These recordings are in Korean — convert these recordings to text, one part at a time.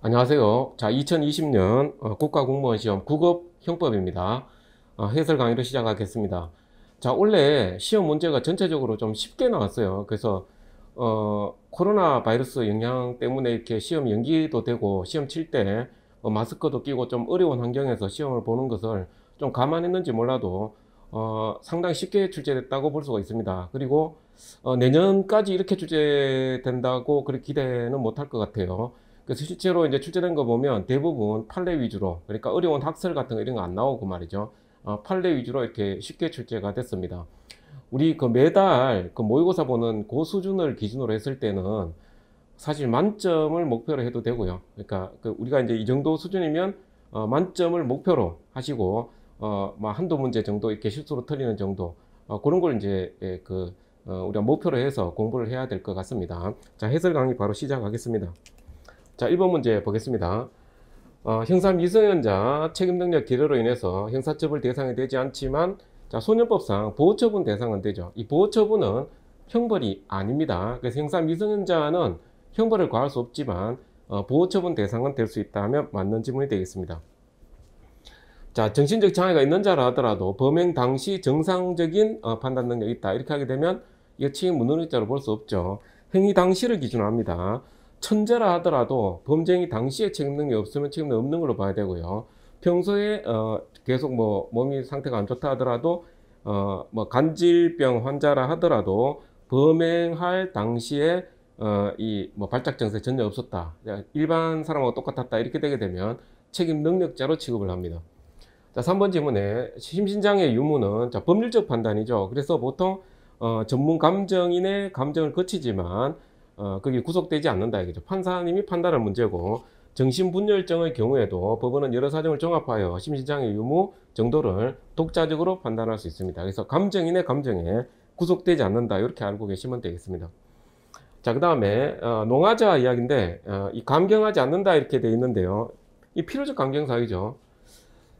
안녕하세요. 자, 2020년 어, 국가공무원 시험 국업 형법입니다. 어, 해설 강의를 시작하겠습니다. 자, 원래 시험 문제가 전체적으로 좀 쉽게 나왔어요. 그래서 어, 코로나 바이러스 영향 때문에 이렇게 시험 연기도 되고 시험 칠때 어, 뭐 마스크도 끼고 좀 어려운 환경에서 시험을 보는 것을 좀 감안했는지 몰라도 어, 상당히 쉽게 출제됐다고 볼 수가 있습니다. 그리고 어, 내년까지 이렇게 출제된다고 그렇게 기대는 못할 것 같아요. 그래서 실제로 이제 출제된 거 보면 대부분 판례 위주로 그러니까 어려운 학설 같은 거 이런 거 안 나오고 말이죠. 어, 판례 위주로 이렇게 쉽게 출제가 됐습니다. 우리 그 매달 그 모의고사 보는 고그 수준을 기준으로 했을 때는 사실 만점을 목표로 해도 되고요. 그러니까 그 우리가 이제 이 정도 수준이면 어, 만점을 목표로 하시고 어, 뭐 한두 문제 정도 이렇게 실수로 틀리는 정도 어, 그런 걸 이제 예, 그 어, 우리가 목표로 해서 공부를 해야 될 것 같습니다. 자 해설 강의 바로 시작하겠습니다. 자, 1번 문제 보겠습니다. 어, 형사 미성년자 책임 능력 기로로 인해서 형사처벌 대상이 되지 않지만 자, 소년법상 보호처분 대상은 되죠. 이 보호처분은 형벌이 아닙니다. 그래서 형사 미성년자는 형벌을 과할 수 없지만 어, 보호처분 대상은 될 수 있다면 맞는 질문이 되겠습니다. 자, 정신적 장애가 있는 자라 하더라도 범행 당시 정상적인 어, 판단 능력이 있다. 이렇게 하게 되면 이거 치임 무능력자로 볼 수 없죠. 행위 당시를 기준으로 합니다. 천재라 하더라도 범죄행위 당시에 책임능이 력 없으면 책임이 없는 걸로 봐야 되고요. 평소에 어, 계속 뭐 몸이 상태가 안 좋다 하더라도 어, 뭐 간질병 환자라 하더라도 범행할 당시에 어, 이뭐 발작 증세 전혀 없었다. 일반 사람하고 똑같았다. 이렇게 되게 되면 책임 능력자로 취급을 합니다. 자, 3번 질문에 심신장애 유무는 자, 법률적 판단이죠. 그래서 보통 어, 전문 감정인의 감정을 거치지만 어, 그게 구속되지 않는다 이거죠. 판사님이 판단할 문제고 정신분열증의 경우에도 법원은 여러 사정을 종합하여 심신장애 유무 정도를 독자적으로 판단할 수 있습니다. 그래서 감정인의 감정에 구속되지 않는다 이렇게 알고 계시면 되겠습니다. 자 그 다음에 어, 농아자 이야기인데 어, 이 감경하지 않는다 이렇게 돼 있는데요. 이 필요적 감경사유죠.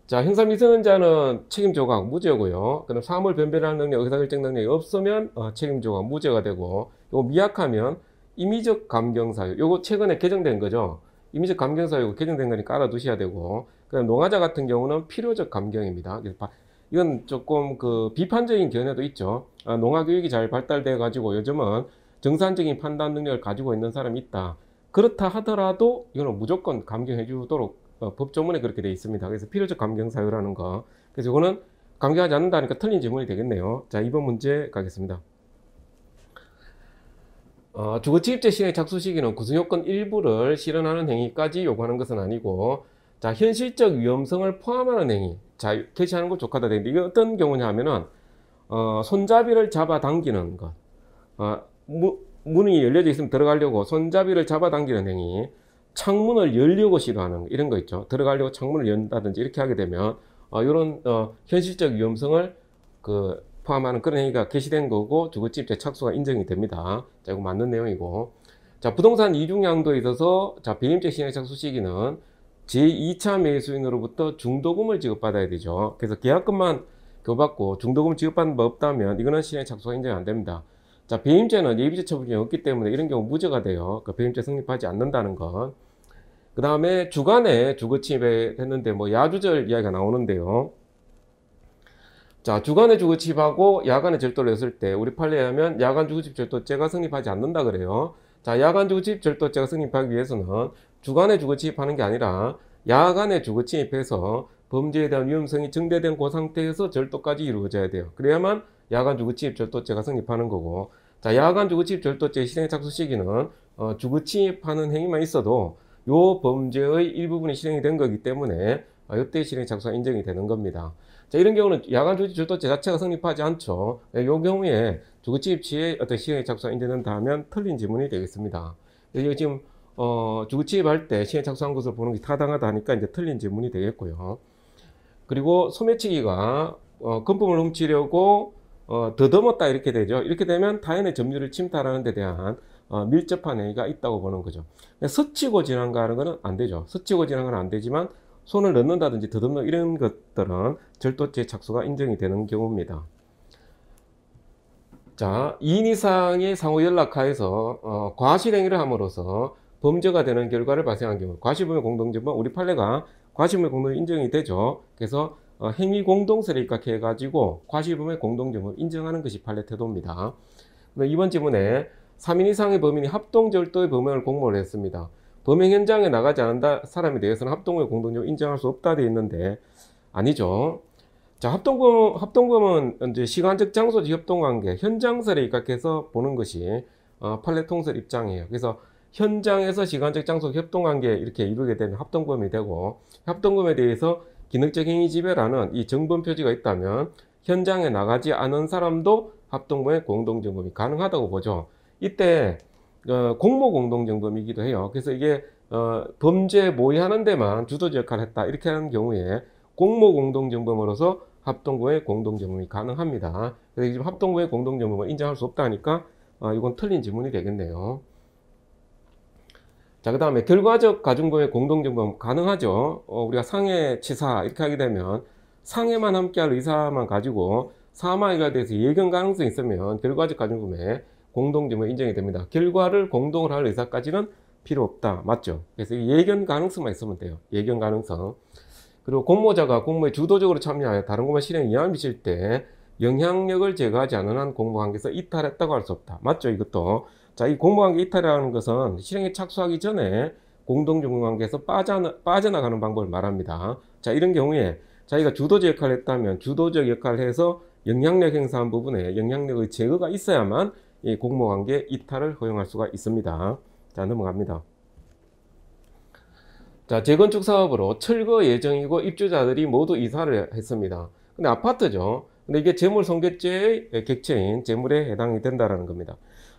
자 형사미성년자는 책임조각 무죄고요. 그럼 사물 변별하는 능력, 의사결정 능력이 없으면 어, 책임조각 무죄가 되고 이거 미약하면 임의적 감경사유. 요거 최근에 개정된 거죠. 임의적 감경사유 개정된 거니까 알아두셔야 되고. 그다음 농아자 같은 경우는 필요적 감경입니다. 이건 조금 그 비판적인 견해도 있죠. 아, 농화 교육이 잘 발달돼 가지고 요즘은 정상적인 판단 능력을 가지고 있는 사람이 있다. 그렇다 하더라도 이거는 무조건 감경해 주도록 어, 법조문에 그렇게 돼 있습니다. 그래서 필요적 감경 사유라는 거. 그래서 이거는 감경하지 않는다니까 틀린 질문이 되겠네요. 자, 이번 문제 가겠습니다. 어, 주거 침입죄 시행의 착수 시기는 구성 요건 일부를 실현하는 행위까지 요구하는 것은 아니고 자 현실적 위험성을 포함하는 행위 자 개시하는 것 조카다 되는데 이게 어떤 경우냐 하면은 어, 손잡이를 잡아 당기는 것 어, 무, 문이 열려져 있으면 들어가려고 손잡이를 잡아 당기는 행위 창문을 열려고 시도하는 이런 거 있죠 들어가려고 창문을 연다든지 이렇게 하게 되면 어, 이런 어, 현실적 위험성을 그 포함하는 그런 행위가 개시된 거고 주거침입죄 착수가 인정이 됩니다. 자, 이거 맞는 내용이고. 자, 부동산 이중양도에 있어서 자, 배임죄 시행 착수 시기는 제2차 매수인으로부터 중도금을 지급받아야 되죠. 그래서 계약금만 교받고 중도금 지급받는 법 없다면 이거는 시행 착수가 인정 이안 됩니다. 자, 배임죄는 예비죄 처분이 없기 때문에 이런 경우 무죄가 돼요. 그 배임죄 성립하지 않는다는 것. 그 다음에 주간에 주거침입했는데 뭐 야주절 이야기가 나오는데요. 자, 주간에 주거집하고 야간에 절도를 했을 때 우리 판례하면 야간 주거집 절도죄가 성립하지 않는다 그래요. 자, 야간 주거집 절도죄가 성립하기 위해서는 주간에 주거침입하는 게 아니라 야간에 주거침입해서 범죄에 대한 위험성이 증대된 그 상태에서 절도까지 이루어져야 돼요. 그래야만 야간 주거침입 절도죄가 성립하는 거고 자, 야간 주거침입 절도죄 실행 착수 시기는 어, 주거침입하는 행위만 있어도 요 범죄의 일부분이 실행이 된 거기 때문에 어, 이때 실행 착수가 인정이 되는 겁니다. 자, 이런 경우는 야간 조치 주도체 자체가 성립하지 않죠. 이 예, 경우에 주거침입치에 어떤 시행의 착수가 인정된다 면 틀린 지문이 되겠습니다. 예, 이거 지금 어, 주거침입할때 시행 착수한 것을 보는 게 타당하다 하니까 이제 틀린 지문이 되겠고요. 그리고 소매치기가 어, 금품을 훔치려고 어, 더듬었다 이렇게 되죠. 이렇게 되면 타인의 점유를 침탈하는 데 대한 어, 밀접한 행위가 있다고 보는 거죠. 스치고 지나가는 것은 안 되죠. 스치고 지나가는 건안 되지만 손을 넣는다든지 더듬는 이런 것들은 절도죄 착수가 인정이 되는 경우입니다. 자, 2인 이상의 상호 연락하에서 어, 과실행위를 함으로써 범죄가 되는 결과를 발생한 경우 과실물 공동체법 우리 판례가 과실물 공동 인정이 되죠. 그래서 어, 행위 공동세를 입각해 가지고 과실범의 공동점을 인정하는 것이 판례 태도입니다. 이번 지문에 3인 이상의 범인이 합동절도의 범행을 공모를 했습니다. 범행 현장에 나가지 않은 사람에 대해서는 합동의 공동력 인정할 수 없다 되어 있는데 아니죠. 자, 합동범, 합동범은 이제 시간적 장소지 협동관계, 현장설에 입각해서 보는 것이 어, 판례통설 입장이에요. 그래서 현장에서 시간적 장소 협동관계 이렇게 이루게 되면 합동범이 되고 합동범에 대해서 기능적 행위 지배라는 이 정범 표지가 있다면 현장에 나가지 않은 사람도 합동범의 공동정범이 가능하다고 보죠. 이때 어, 공모 공동정범이기도 해요. 그래서 이게 어, 범죄 모의하는 데만 주도적 역할을 했다 이렇게 하는 경우에 공모 공동정범으로서 합동구의 공동정범이 가능합니다. 그래서 지금 합동구의 공동정범을 인정할 수 없다니까 어, 이건 틀린 지문이 되겠네요. 자, 그 다음에 결과적 가중범의 공동정범 가능하죠. 어, 우리가 상해, 치사 이렇게 하게 되면 상해만 함께할 의사만 가지고 사망에 대해서 예견 가능성이 있으면 결과적 가중범의 공동점으 인정이 됩니다. 결과를 공동으로 할 의사까지는 필요 없다. 맞죠? 그래서 예견 가능성만 있으면 돼요. 예견 가능성. 그리고 공모자가 공모에 주도적으로 참여하여 다른 공모 실행에 영향을 미칠 때 영향력을 제거하지 않은 한 공모 관계에서 이탈했다고 할 수 없다. 맞죠? 이것도. 자, 이 공모 관계 이탈이라는 것은 실행에 착수하기 전에 공동 전공 관계에서 빠져나, 빠져나가는 방법을 말합니다. 자, 이런 경우에 자기가 주도적 역할을 했다면 주도적 역할을 해서 영향력 행사한 부분에 영향력의 제거가 있어야만 이 공모관계 이탈을 허용할 수가 있습니다. 자 넘어갑니다. 자 재건축 사업으로 철거 예정이고 입주자들이 모두 이사를 했습니다. 근데 아파트죠. 근데 이게 재물 손괴죄의 객체인 재물에 해당이 된다라는 겁니다.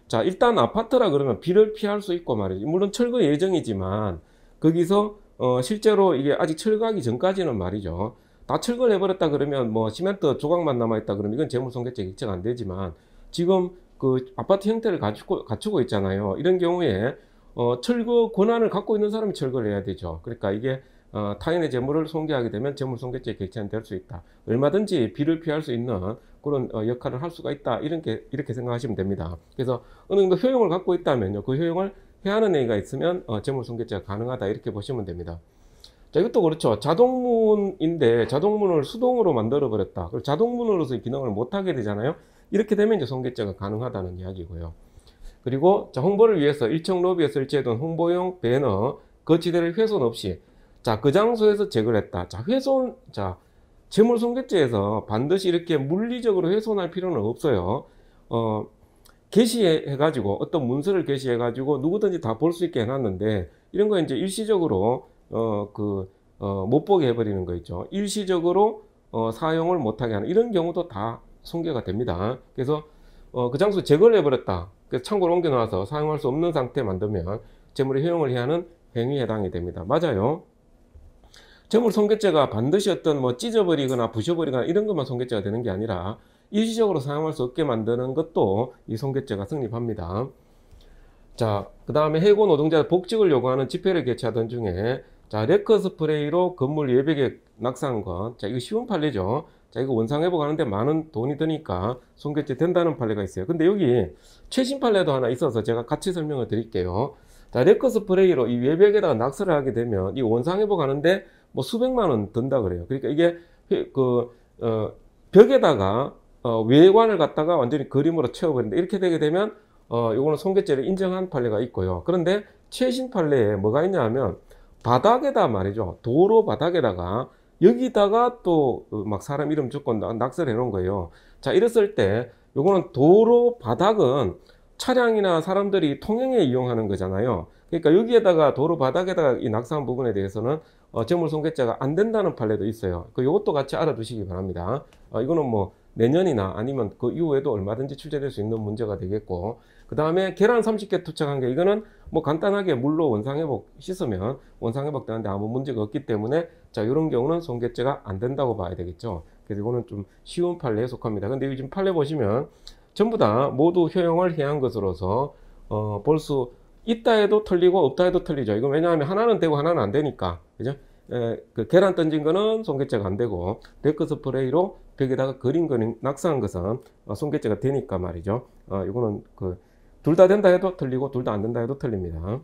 자 일단 아파트라 그러면 비를 피할 수 있고 말이죠. 물론 철거 예정이지만 거기서 어, 실제로 이게 아직 철거하기 전까지는 말이죠. 다 철거를 해버렸다 그러면 뭐 시멘트 조각만 남아있다 그러면 이건 재물손괴죄 객체가 안 되지만 지금 그 아파트 형태를 갖추고, 갖추고 있잖아요. 이런 경우에 어, 철거 권한을 갖고 있는 사람이 철거를 해야 되죠. 그러니까 이게 어, 타인의 재물을 손괴하게 되면 재물손괴죄 객체한될 수 있다. 얼마든지 비를 피할 수 있는 그런 어, 역할을 할 수가 있다. 이런 게 이렇게 생각하시면 됩니다. 그래서 어느 정도 효용을 갖고 있다면요, 그 효용을 해하는 행위가 있으면 어, 재물손괴죄가 가능하다 이렇게 보시면 됩니다. 자, 이것도 그렇죠. 자동문인데 자동문을 수동으로 만들어 버렸다. 그리고 자동문으로서의 기능을 못 하게 되잖아요. 이렇게 되면 이제 손괴죄가 가능하다는 이야기고요. 그리고 자, 홍보를 위해서 일청 로비에 설치해둔 홍보용 배너 거치대를 그 훼손 없이 자, 그 장소에서 제거를 했다. 자, 훼손, 자, 재물손괴죄에서 반드시 이렇게 물리적으로 훼손할 필요는 없어요. 어, 게시해가지고 어떤 문서를 게시해가지고 누구든지 다 볼 수 있게 해놨는데 이런 거 이제 일시적으로 어, 그, 어, 못 보게 해버리는 거 있죠. 일시적으로 어, 사용을 못하게 하는 이런 경우도 다 손괴가 됩니다. 그래서 어, 그 장소 제거를 해버렸다. 그래서 창고를 옮겨놔서 사용할 수 없는 상태 만들면 재물의 효용을 해야 하는 행위에 해당이 됩니다. 맞아요. 재물 손괴죄가 반드시 어떤 뭐 찢어버리거나 부셔버리거나 이런 것만 손괴죄가 되는 게 아니라 일시적으로 사용할 수 없게 만드는 것도 이 손괴죄가 성립합니다. 자, 그 다음에 해고 노동자 복직을 요구하는 집회를 개최하던 중에 자, 레커 스프레이로 건물 예배객 낙상한 자, 이거 쉬운 판례죠. 자, 이거 원상 회복하는데 많은 돈이 드니까 손괴죄 된다는 판례가 있어요. 근데 여기 최신 판례도 하나 있어서 제가 같이 설명을 드릴게요. 자, 레커 스프레이로 이 외벽에다가 낙서를 하게 되면 이 원상 회복하는데 뭐 수백만 원 든다 그래요. 그러니까 이게 그, 어, 벽에다가 어, 외관을 갖다가 완전히 그림으로 채워버린다. 이렇게 되게 되면 어, 이거는 손괴죄를 인정한 판례가 있고요. 그런데 최신 판례에 뭐가 있냐 하면 바닥에다 말이죠. 도로 바닥에다가 여기다가 또막 어, 사람 이름 적고 낙서를 해 놓은 거예요 자 이랬을 때 요거는 도로 바닥은 차량이나 사람들이 통행에 이용하는 거잖아요 그러니까 여기에다가 도로 바닥에다가 이 낙서한 부분에 대해서는 어, 재물 손괴죄가 안 된다는 판례도 있어요 그 요것도 같이 알아두시기 바랍니다 어, 이거는 뭐 내년이나 아니면 그 이후에도 얼마든지 출제될 수 있는 문제가 되겠고 그 다음에 계란 30개 투척한 게 이거는 뭐 간단하게 물로 원상회복 씻으면 원상회복 되는데 아무 문제가 없기 때문에 자 이런 경우는 손괴죄가 안 된다고 봐야 되겠죠 그래서 이거는 좀 쉬운 판례에 속합니다 근데 지금 판례 보시면 전부 다 모두 효용을 해한 것으로서 어, 볼 수 있다 해도 틀리고 없다 해도 틀리죠 이거 왜냐하면 하나는 되고 하나는 안 되니까 그죠 에, 그 계란 던진 거는 손괴죄가 안 되고 데크 스프레이로 벽에다가 그린 거는 낙서한 것은 어, 손괴죄가 되니까 말이죠 어, 이거는 그 둘다 된다 해도 틀리고 둘 다 안 된다 해도 틀립니다.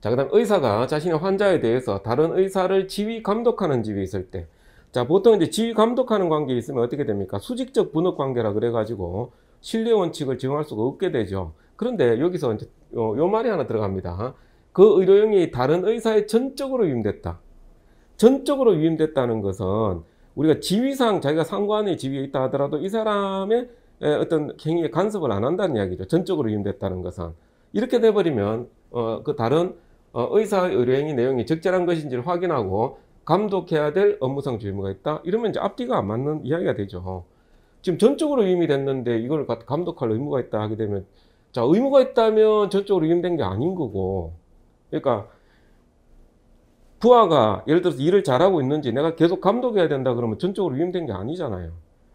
자, 그 다음 의사가 자신의 환자에 대해서 다른 의사를 지휘 감독하는 집에 있을 때, 자, 보통 이제 지휘 감독하는 관계 있으면 어떻게 됩니까? 수직적 분업 관계라 그래가지고 신뢰 원칙을 적용할 수가 없게 되죠. 그런데 여기서 이제 요, 요 말이 하나 들어갑니다. 그 의료용이 다른 의사에 전적으로 위임됐다. 전적으로 위임됐다는 것은 우리가 지위상 자기가 상관의 지위에 있다 하더라도 이 사람의 예, 어떤 행위에 간섭을 안 한다는 이야기죠. 전적으로 위임됐다는 것은. 이렇게 돼버리면 어, 그 다른 어, 의사의 의료행위 내용이 적절한 것인지를 확인하고 감독해야 될 업무상 주의무가 있다. 이러면 이제 앞뒤가 안 맞는 이야기가 되죠. 지금 전적으로 위임이 됐는데 이걸 감독할 의무가 있다 하게 되면 자 의무가 있다면 전적으로 위임된 게 아닌 거고 그러니까 부하가 예를 들어서 일을 잘하고 있는지 내가 계속 감독해야 된다 그러면 전적으로 위임된 게 아니잖아요.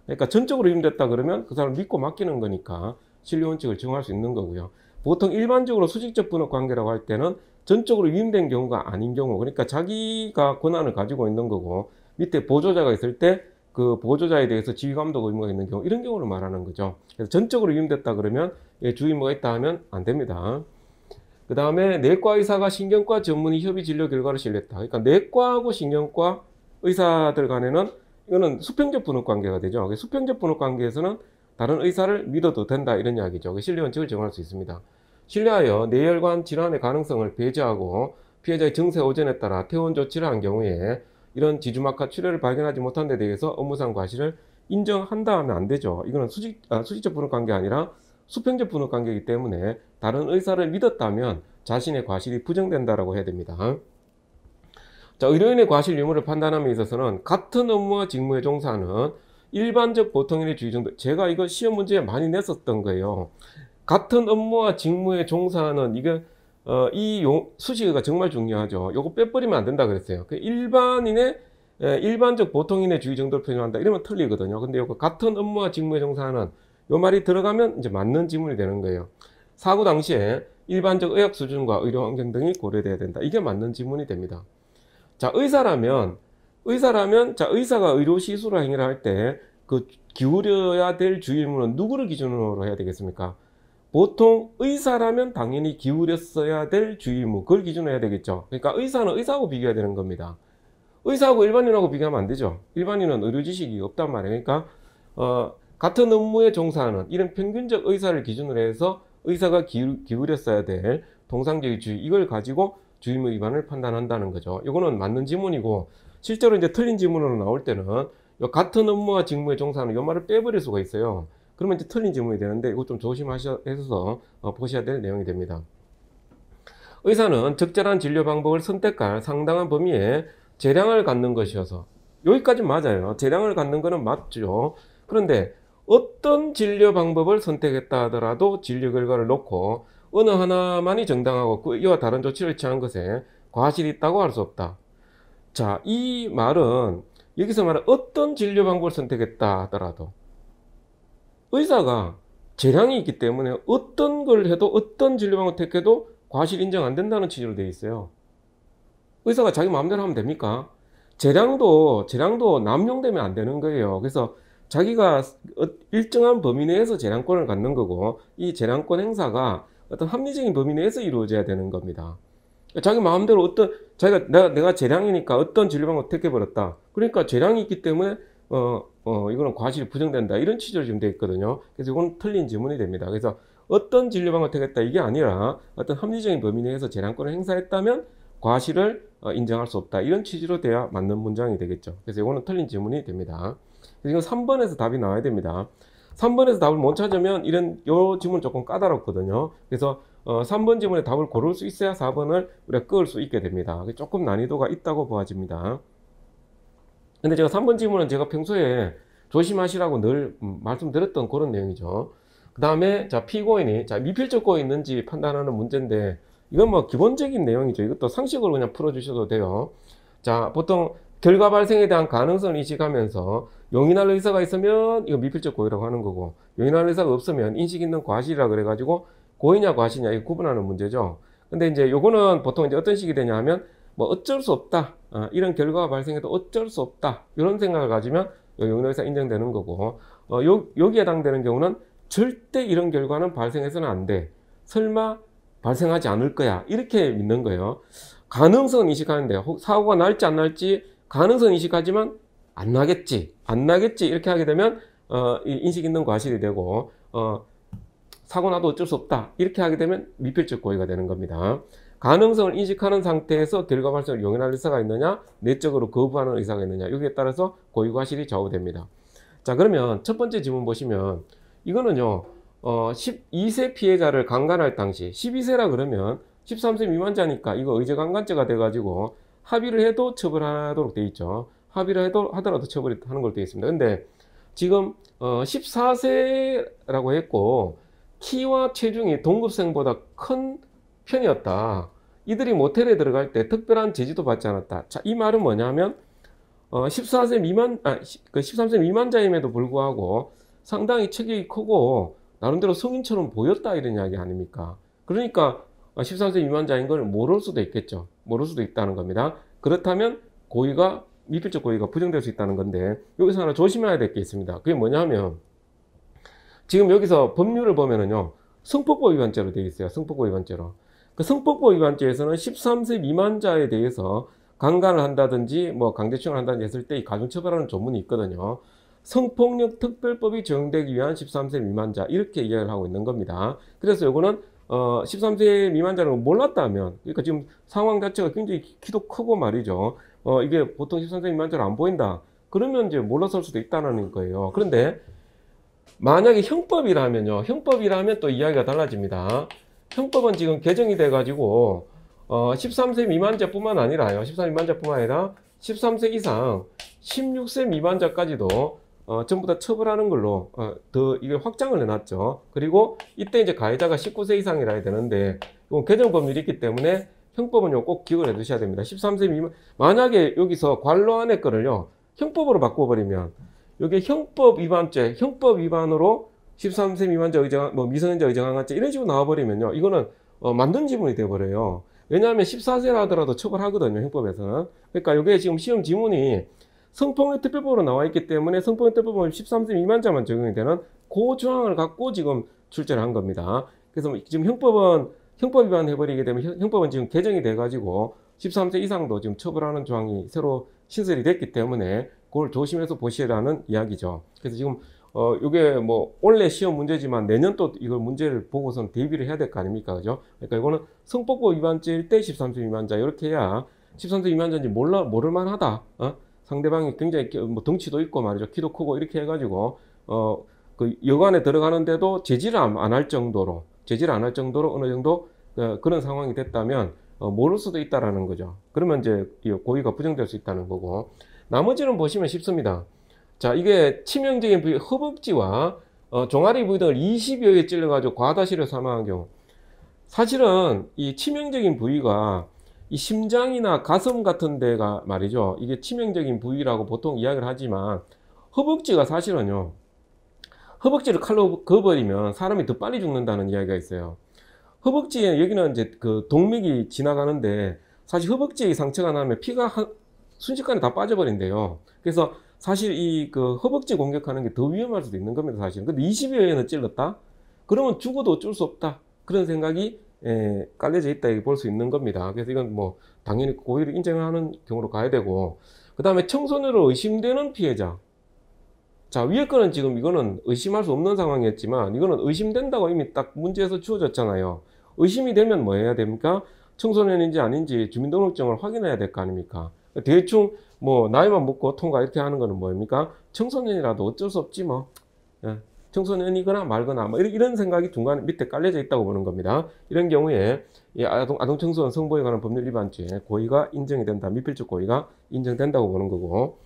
그러니까 전적으로 위임됐다 그러면 그 사람 믿고 맡기는 거니까 신뢰원칙을 정할 수 있는 거고요. 보통 일반적으로 수직적 분업 관계라고 할 때는 전적으로 위임된 경우가 아닌 경우 그러니까 자기가 권한을 가지고 있는 거고 밑에 보조자가 있을 때 그 보조자에 대해서 지휘감독 의무가 있는 경우 이런 경우를 말하는 거죠. 그래서 전적으로 위임됐다 그러면 예, 주의무가 있다 하면 안 됩니다. 그 다음에 내과 의사가 신경과 전문의 협의 진료 결과를 실렸다 그러니까 내과하고 신경과 의사들 간에는 이거는 수평적 분업 관계가 되죠. 수평적 분업 관계에서는 다른 의사를 믿어도 된다 이런 이야기죠. 신뢰 원칙을 정할 수 있습니다. 신뢰하여 뇌혈관 질환의 가능성을 배제하고 피해자의 증세 오전에 따라 퇴원 조치를 한 경우에 이런 지주막하 출혈을 발견하지 못한 데 대해서 업무상 과실을 인정한다 하면 안 되죠. 이거는 수직, 아, 수직적 분업 관계 아니라 수평적 분업 관계이기 때문에 다른 의사를 믿었다면 자신의 과실이 부정된다라고 해야 됩니다. 자, 의료인의 과실 유무를 판단함에 있어서는 같은 업무와 직무에 종사하는 일반적 보통인의 주의 정도 제가 이거 시험 문제에 많이 냈었던 거예요. 같은 업무와 직무에 종사하는 이거 어, 이 용, 수식어가 정말 중요하죠. 요거 빼버리면 안 된다 그랬어요. 그 일반인의 예, 일반적 보통인의 주의 정도를 표현한다 이러면 틀리거든요. 근데 요거 같은 업무와 직무에 종사하는 요 말이 들어가면 이제 맞는 지문이 되는 거예요. 사고 당시에 일반적 의학 수준과 의료 환경 등이 고려돼야 된다. 이게 맞는 지문이 됩니다. 자, 의사라면, 의사라면, 자, 의사가 의료시술을 행위를 할 때 그 기울여야 될주의무는 누구를 기준으로 해야 되겠습니까? 보통 의사라면 당연히 기울였어야 될 주의무 그걸 기준으로 해야 되겠죠 그러니까 의사는 의사하고 비교해야 되는 겁니다 의사하고 일반인하고 비교하면 안 되죠 일반인은 의료 지식이 없단 말이에요 그러니까 어, 같은 업무에 종사하는 이런 평균적 의사를 기준으로 해서 의사가 기울, 기울였어야 될 통상적인 주의 이걸 가지고 주임의 위반을 판단한다는 거죠. 이거는 맞는 지문이고 실제로 이제 틀린 지문으로 나올 때는 같은 업무와 직무에 종사하는 요 말을 빼버릴 수가 있어요. 그러면 이제 틀린 지문이 되는데 이거 좀 조심하셔서 어, 보셔야 될 내용이 됩니다. 의사는 적절한 진료 방법을 선택할 상당한 범위에 재량을 갖는 것이어서 여기까지 맞아요. 재량을 갖는 것은 맞죠. 그런데 어떤 진료 방법을 선택했다 하더라도 진료 결과를 놓고 어느 하나만이 정당하고 그 이와 다른 조치를 취한 것에 과실이 있다고 할 수 없다. 자, 이 말은 여기서 말하는 어떤 진료 방법을 선택했다 하더라도 의사가 재량이 있기 때문에 어떤 걸 해도 어떤 진료 방법을 택해도 과실 인정 안 된다는 취지로 되어 있어요. 의사가 자기 마음대로 하면 됩니까? 재량도 재량도 남용되면 안 되는 거예요. 그래서 자기가 어, 일정한 범위 내에서 재량권을 갖는 거고 이 재량권 행사가 어떤 합리적인 범위 내에서 이루어져야 되는 겁니다. 자기 마음대로 어떤 자기가 내가, 내가 재량이니까 어떤 진료방을 택해버렸다. 그러니까 재량이 있기 때문에 어, 어 이거는 과실이 부정된다 이런 취지로 지금 돼 있거든요. 그래서 이건 틀린 질문이 됩니다. 그래서 어떤 진료방을 택했다 이게 아니라 어떤 합리적인 범위 내에서 재량권을 행사했다면 과실을 어, 인정할 수 없다 이런 취지로 돼야 맞는 문장이 되겠죠. 그래서 이거는 틀린 질문이 됩니다. 그래서 이건 3번에서 답이 나와야 됩니다. 3번에서 답을 못 찾으면 이런 요 질문 조금 까다롭거든요. 그래서 어, 3번 질문에 답을 고를 수 있어야 4번을 우리가 끌 수 있게 됩니다. 조금 난이도가 있다고 보아집니다. 근데 제가 3번 질문은 제가 평소에 조심하시라고 늘 음, 말씀드렸던 그런 내용이죠. 그 다음에 자 피고인이 자 미필적고 있는지 판단하는 문제인데 이건 뭐 기본적인 내용이죠. 이것도 상식으로 그냥 풀어주셔도 돼요. 자 보통 결과 발생에 대한 가능성을 인식하면서 용인할 의사가 있으면 이거 미필적 고의라고 하는 거고 용인할 의사가 없으면 인식 있는 과실이라 그래가지고 고의냐 과실이냐 이거 구분하는 문제죠. 근데 이제 요거는 보통 이제 어떤 식이 되냐 하면 뭐 어쩔 수 없다 아, 이런 결과가 발생해도 어쩔 수 없다 이런 생각을 가지면 용인할 의사 인정되는 거고 어, 요, 여기에 해당되는 경우는 절대 이런 결과는 발생해서는 안 돼. 설마 발생하지 않을 거야 이렇게 믿는 거예요. 가능성 인식하는데 사고가 날지 안 날지 가능성 인식하지만 안 나겠지, 안 나겠지 이렇게 하게 되면 어, 인식 있는 과실이 되고 어, 사고 나도 어쩔 수 없다 이렇게 하게 되면 미필적 고의가 되는 겁니다. 가능성을 인식하는 상태에서 결과 발생을 용인할 의사가 있느냐 내적으로 거부하는 의사가 있느냐 여기에 따라서 고의 과실이 좌우됩니다. 자 그러면 첫 번째 질문 보시면 이거는요 어, 12세 피해자를 강간할 당시 12세라 그러면 13세 미만자니까 이거 의제강간죄가 돼가지고 합의를 해도 처벌하도록 되어 있죠. 합의를 해도 하더라도 처벌하는 걸로 되 있습니다. 근데 지금 어 14세라고 했고 키와 체중이 동급생보다 큰 편이었다. 이들이 모텔에 들어갈 때 특별한 제지도 받지 않았다. 자, 이 말은 뭐냐면 어, 14세 미만 아, 그 13세 미만자임에도 불구하고 상당히 체격이 크고 나름대로 성인처럼 보였다 이런 이야기 아닙니까? 그러니까 13세 어, 미만자인 걸 모를 수도 있겠죠. 모를 수도 있다는 겁니다. 그렇다면 고의가 미필적 고의가 부정될 수 있다는 건데 여기서 하나 조심해야 될 게 있습니다. 그게 뭐냐면 지금 여기서 법률을 보면은요 성폭법 위반죄로 되어 있어요. 성폭법 위반죄로. 그 성폭법 위반죄에서는 13세 미만자에 대해서 강간을 한다든지 뭐 강제추행을 한다든지 했을 때 이 가중처벌하는 조문이 있거든요. 성폭력 특별법이 적용되기 위한 13세 미만자 이렇게 이야기를 하고 있는 겁니다. 그래서 요거는 어, 13세 미만자는 몰랐다면, 그러니까 지금 상황 자체가 굉장히 키도 크고 말이죠. 어, 이게 보통 13세 미만자로 안 보인다. 그러면 이제 몰랐을 수도 있다는 거예요. 그런데 만약에 형법이라면요. 형법이라면 또 이야기가 달라집니다. 형법은 지금 개정이 돼가지고, 어, 13세 미만자뿐만 아니라요. 13세 미만자뿐만 아니라 13세 이상 16세 미만자까지도 어, 전부 다 처벌하는 걸로 어, 더 이게 확장을 해놨죠. 그리고 이때 이제 가해자가 19세 이상이라 해야 되는데 이건 개정 법률이 있기 때문에 형법은꼭 기억을 해두셔야 됩니다. 13세 미만 만약에 여기서 관로안의 거를요 형법으로 바꿔버리면 이게 형법 위반죄, 형법 위반으로 13세 미만자 의정, 뭐 미성년자 의정항한죄 이런 식으로 나와버리면요 이거는 어, 만든 지문이 돼버려요. 왜냐하면 14세라 하더라도 처벌하거든요 형법에서는. 그러니까 이게 지금 시험 지문이 성폭력 특별법으로 나와 있기 때문에 성폭력 특별법 은 13세 미만자만 적용이 되는 고 조항을 갖고 지금 출제를 한 겁니다. 그래서 지금 형법은 형법 위반 해버리게 되면 형법은 지금 개정이 돼가지고 13세 이상도 지금 처벌하는 조항이 새로 신설이 됐기 때문에 그걸 조심해서 보시라는 이야기죠. 그래서 지금 어 이게 뭐 원래 시험 문제지만 내년 또 이걸 문제를 보고선 대비를 해야 될 거 아닙니까, 그죠? 그러니까 이거는 성폭력 위반죄일 때 13세 미만자 이렇게 해야 13세 미만자인지 몰라 모를 만하다. 어? 상대방이 굉장히 뭐 덩치도 있고 말이죠. 키도 크고 이렇게 해가지고 어 그 여관에 들어가는데도 제지를 안할 정도로 제지를 안할 정도로 어느 정도 어, 그런 상황이 됐다면 어, 모를 수도 있다라는 거죠. 그러면 이제 고의가 부정될 수 있다는 거고 나머지는 보시면 쉽습니다. 자 이게 치명적인 부위 허벅지와 어, 종아리 부위 등을 20여에 찔려가지고 과다시로 사망한 경우 사실은 이 치명적인 부위가 이 심장이나 가슴 같은 데가 말이죠. 이게 치명적인 부위라고 보통 이야기를 하지만 허벅지가 사실은요. 허벅지를 칼로 그어버리면 사람이 더 빨리 죽는다는 이야기가 있어요. 허벅지에 여기는 이제 그 동맥이 지나가는데 사실 허벅지에 상처가 나면 피가 한, 순식간에 다 빠져버린대요. 그래서 사실 이 그 허벅지 공격하는 게 더 위험할 수도 있는 겁니다, 사실은. 근데 20여회는 찔렀다? 그러면 죽어도 어쩔 수 없다. 그런 생각이 에, 예, 깔려져 있다 이렇게 볼수 있는 겁니다. 그래서 이건 뭐 당연히 고의를 인정하는 경우로 가야 되고 그 다음에 청소년으로 의심되는 피해자 자 위에 거는 지금 이거는 의심할 수 없는 상황이었지만 이거는 의심된다고 이미 딱 문제에서 주어졌잖아요. 의심이 되면 뭐 해야 됩니까? 청소년인지 아닌지 주민등록증을 확인해야 될 거 아닙니까? 대충 뭐 나이만 먹고 통과 이렇게 하는 거는 뭡니까? 청소년이라도 어쩔 수 없지 뭐. 예. 청소년이거나 말거나 뭐 이런 생각이 중간 밑에 깔려져 있다고 보는 겁니다. 이런 경우에 아동, 아동 청소년 성보에 관한 법률 위반죄 고의가 인정이 된다. 미필적 고의가 인정된다고 보는 거고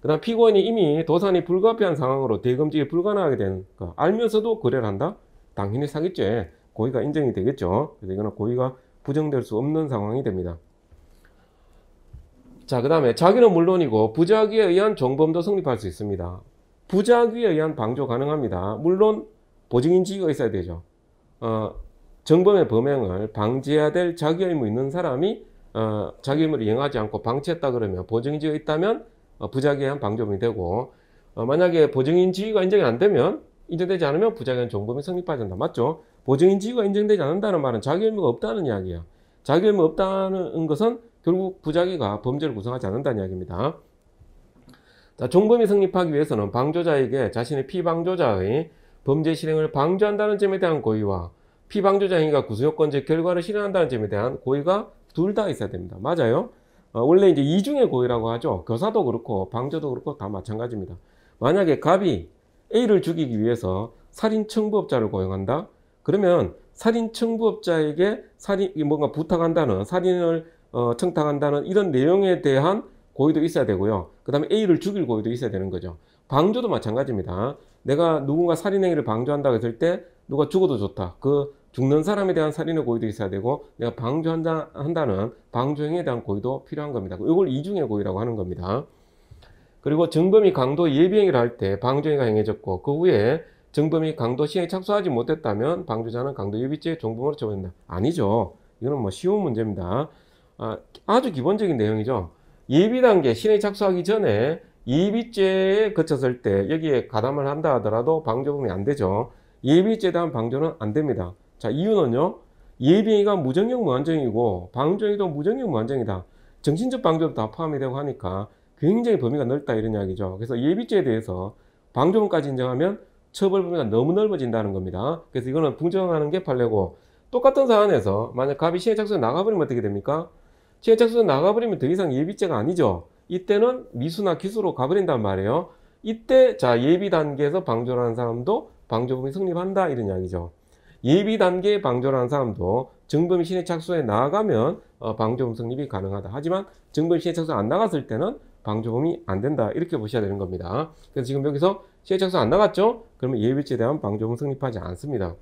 그 다음 피고인이 이미 도산이 불가피한 상황으로 대금지에 불가능하게 된 거, 알면서도 거래를 한다? 당연히 사기죄 고의가 인정이 되겠죠. 그래서 이거는 고의가 부정될 수 없는 상황이 됩니다. 자, 그 다음에 자기는 물론이고 부작위에 의한 종범도 성립할 수 있습니다. 부작위에 의한 방조 가능합니다. 물론 보증인지가 위 있어야 되죠. 어, 정범의 범행을 방지해야 될 자기의무 있는 사람이 어, 자기 의무를 이행하지 않고 방치했다 그러면 보증인지가 위 있다면 어, 부작위한 에의 방조범이 되고 어, 만약에 보증인지가 위 인정이 안 되면 인정되지 않으면 부작위한 종범이 성립해야 된다. 맞죠? 보증인지가 위 인정되지 않는다는 말은 자기 의무가 없다는 이야기예요. 자기 의무 없다는 것은 결국 부작위가 범죄를 구성하지 않는다는 이야기입니다. 자, 종범이 성립하기 위해서는 방조자에게 자신의 피방조자의 범죄 실행을 방조한다는 점에 대한 고의와 피방조자 행위가 구속요건제 결과를 실현한다는 점에 대한 고의가 둘 다 있어야 됩니다. 맞아요? 어, 원래 이제 이중의 고의라고 하죠. 교사도 그렇고 방조도 그렇고 다 마찬가지입니다. 만약에 갑이 A를 죽이기 위해서 살인 청부업자를 고용한다. 그러면 살인 청부업자에게 살인 뭔가 부탁한다는 살인을 어, 청탁한다는 이런 내용에 대한 고의도 있어야 되고요. 그 다음에 A를 죽일 고의도 있어야 되는 거죠. 방조도 마찬가지입니다. 내가 누군가 살인행위를 방조한다고 했을 때 누가 죽어도 좋다. 그 죽는 사람에 대한 살인의 고의도 있어야 되고 내가 방조한다 한다는 방조행위에 대한 고의도 필요한 겁니다. 이걸 이중의 고의라고 하는 겁니다. 그리고 증범이 강도 예비행위를 할 때 방조행위가 행해졌고 그 후에 증범이 강도 시행에 착수하지 못했다면 방조자는 강도 예비죄의 종범으로 처벌된다. 아니죠. 이거는 뭐 쉬운 문제입니다. 아, 아주 기본적인 내용이죠. 예비 단계 신에 착수하기 전에 예비죄에 거쳤을 때 여기에 가담을 한다 하더라도 방조범이 안 되죠. 예비죄에 대한 방조는 안 됩니다. 자, 이유는요. 예비가 무정형 무한정이고 방조이도 무정형 무한정이다. 정신적 방조도 다 포함이 되고 하니까 굉장히 범위가 넓다 이런 이야기죠. 그래서 예비죄에 대해서 방조금까지 인정하면 처벌 범위가 너무 넓어진다는 겁니다. 그래서 이거는 부정하는 게 판례고 똑같은 사안에서 만약 갑이 시행착수 나가버리면 어떻게 됩니까? 시행착수 나가버리면 더 이상 예비죄가 아니죠. 이때는 미수나 기수로 가버린단 말이에요. 이때 자 예비 단계에서 방조를 한 사람도 방조범이 성립한다 이런 이야기죠. 예비 단계에 방조를 한 사람도 증범 신의 착수에 나가면 어, 방조범 성립이 가능하다. 하지만 증범 신의 착수 안 나갔을 때는 방조범이 안 된다 이렇게 보셔야 되는 겁니다. 그래서 지금 여기서 신의 착수 안 나갔죠? 그러면 예비죄에 대한 방조범 성립하지 않습니다.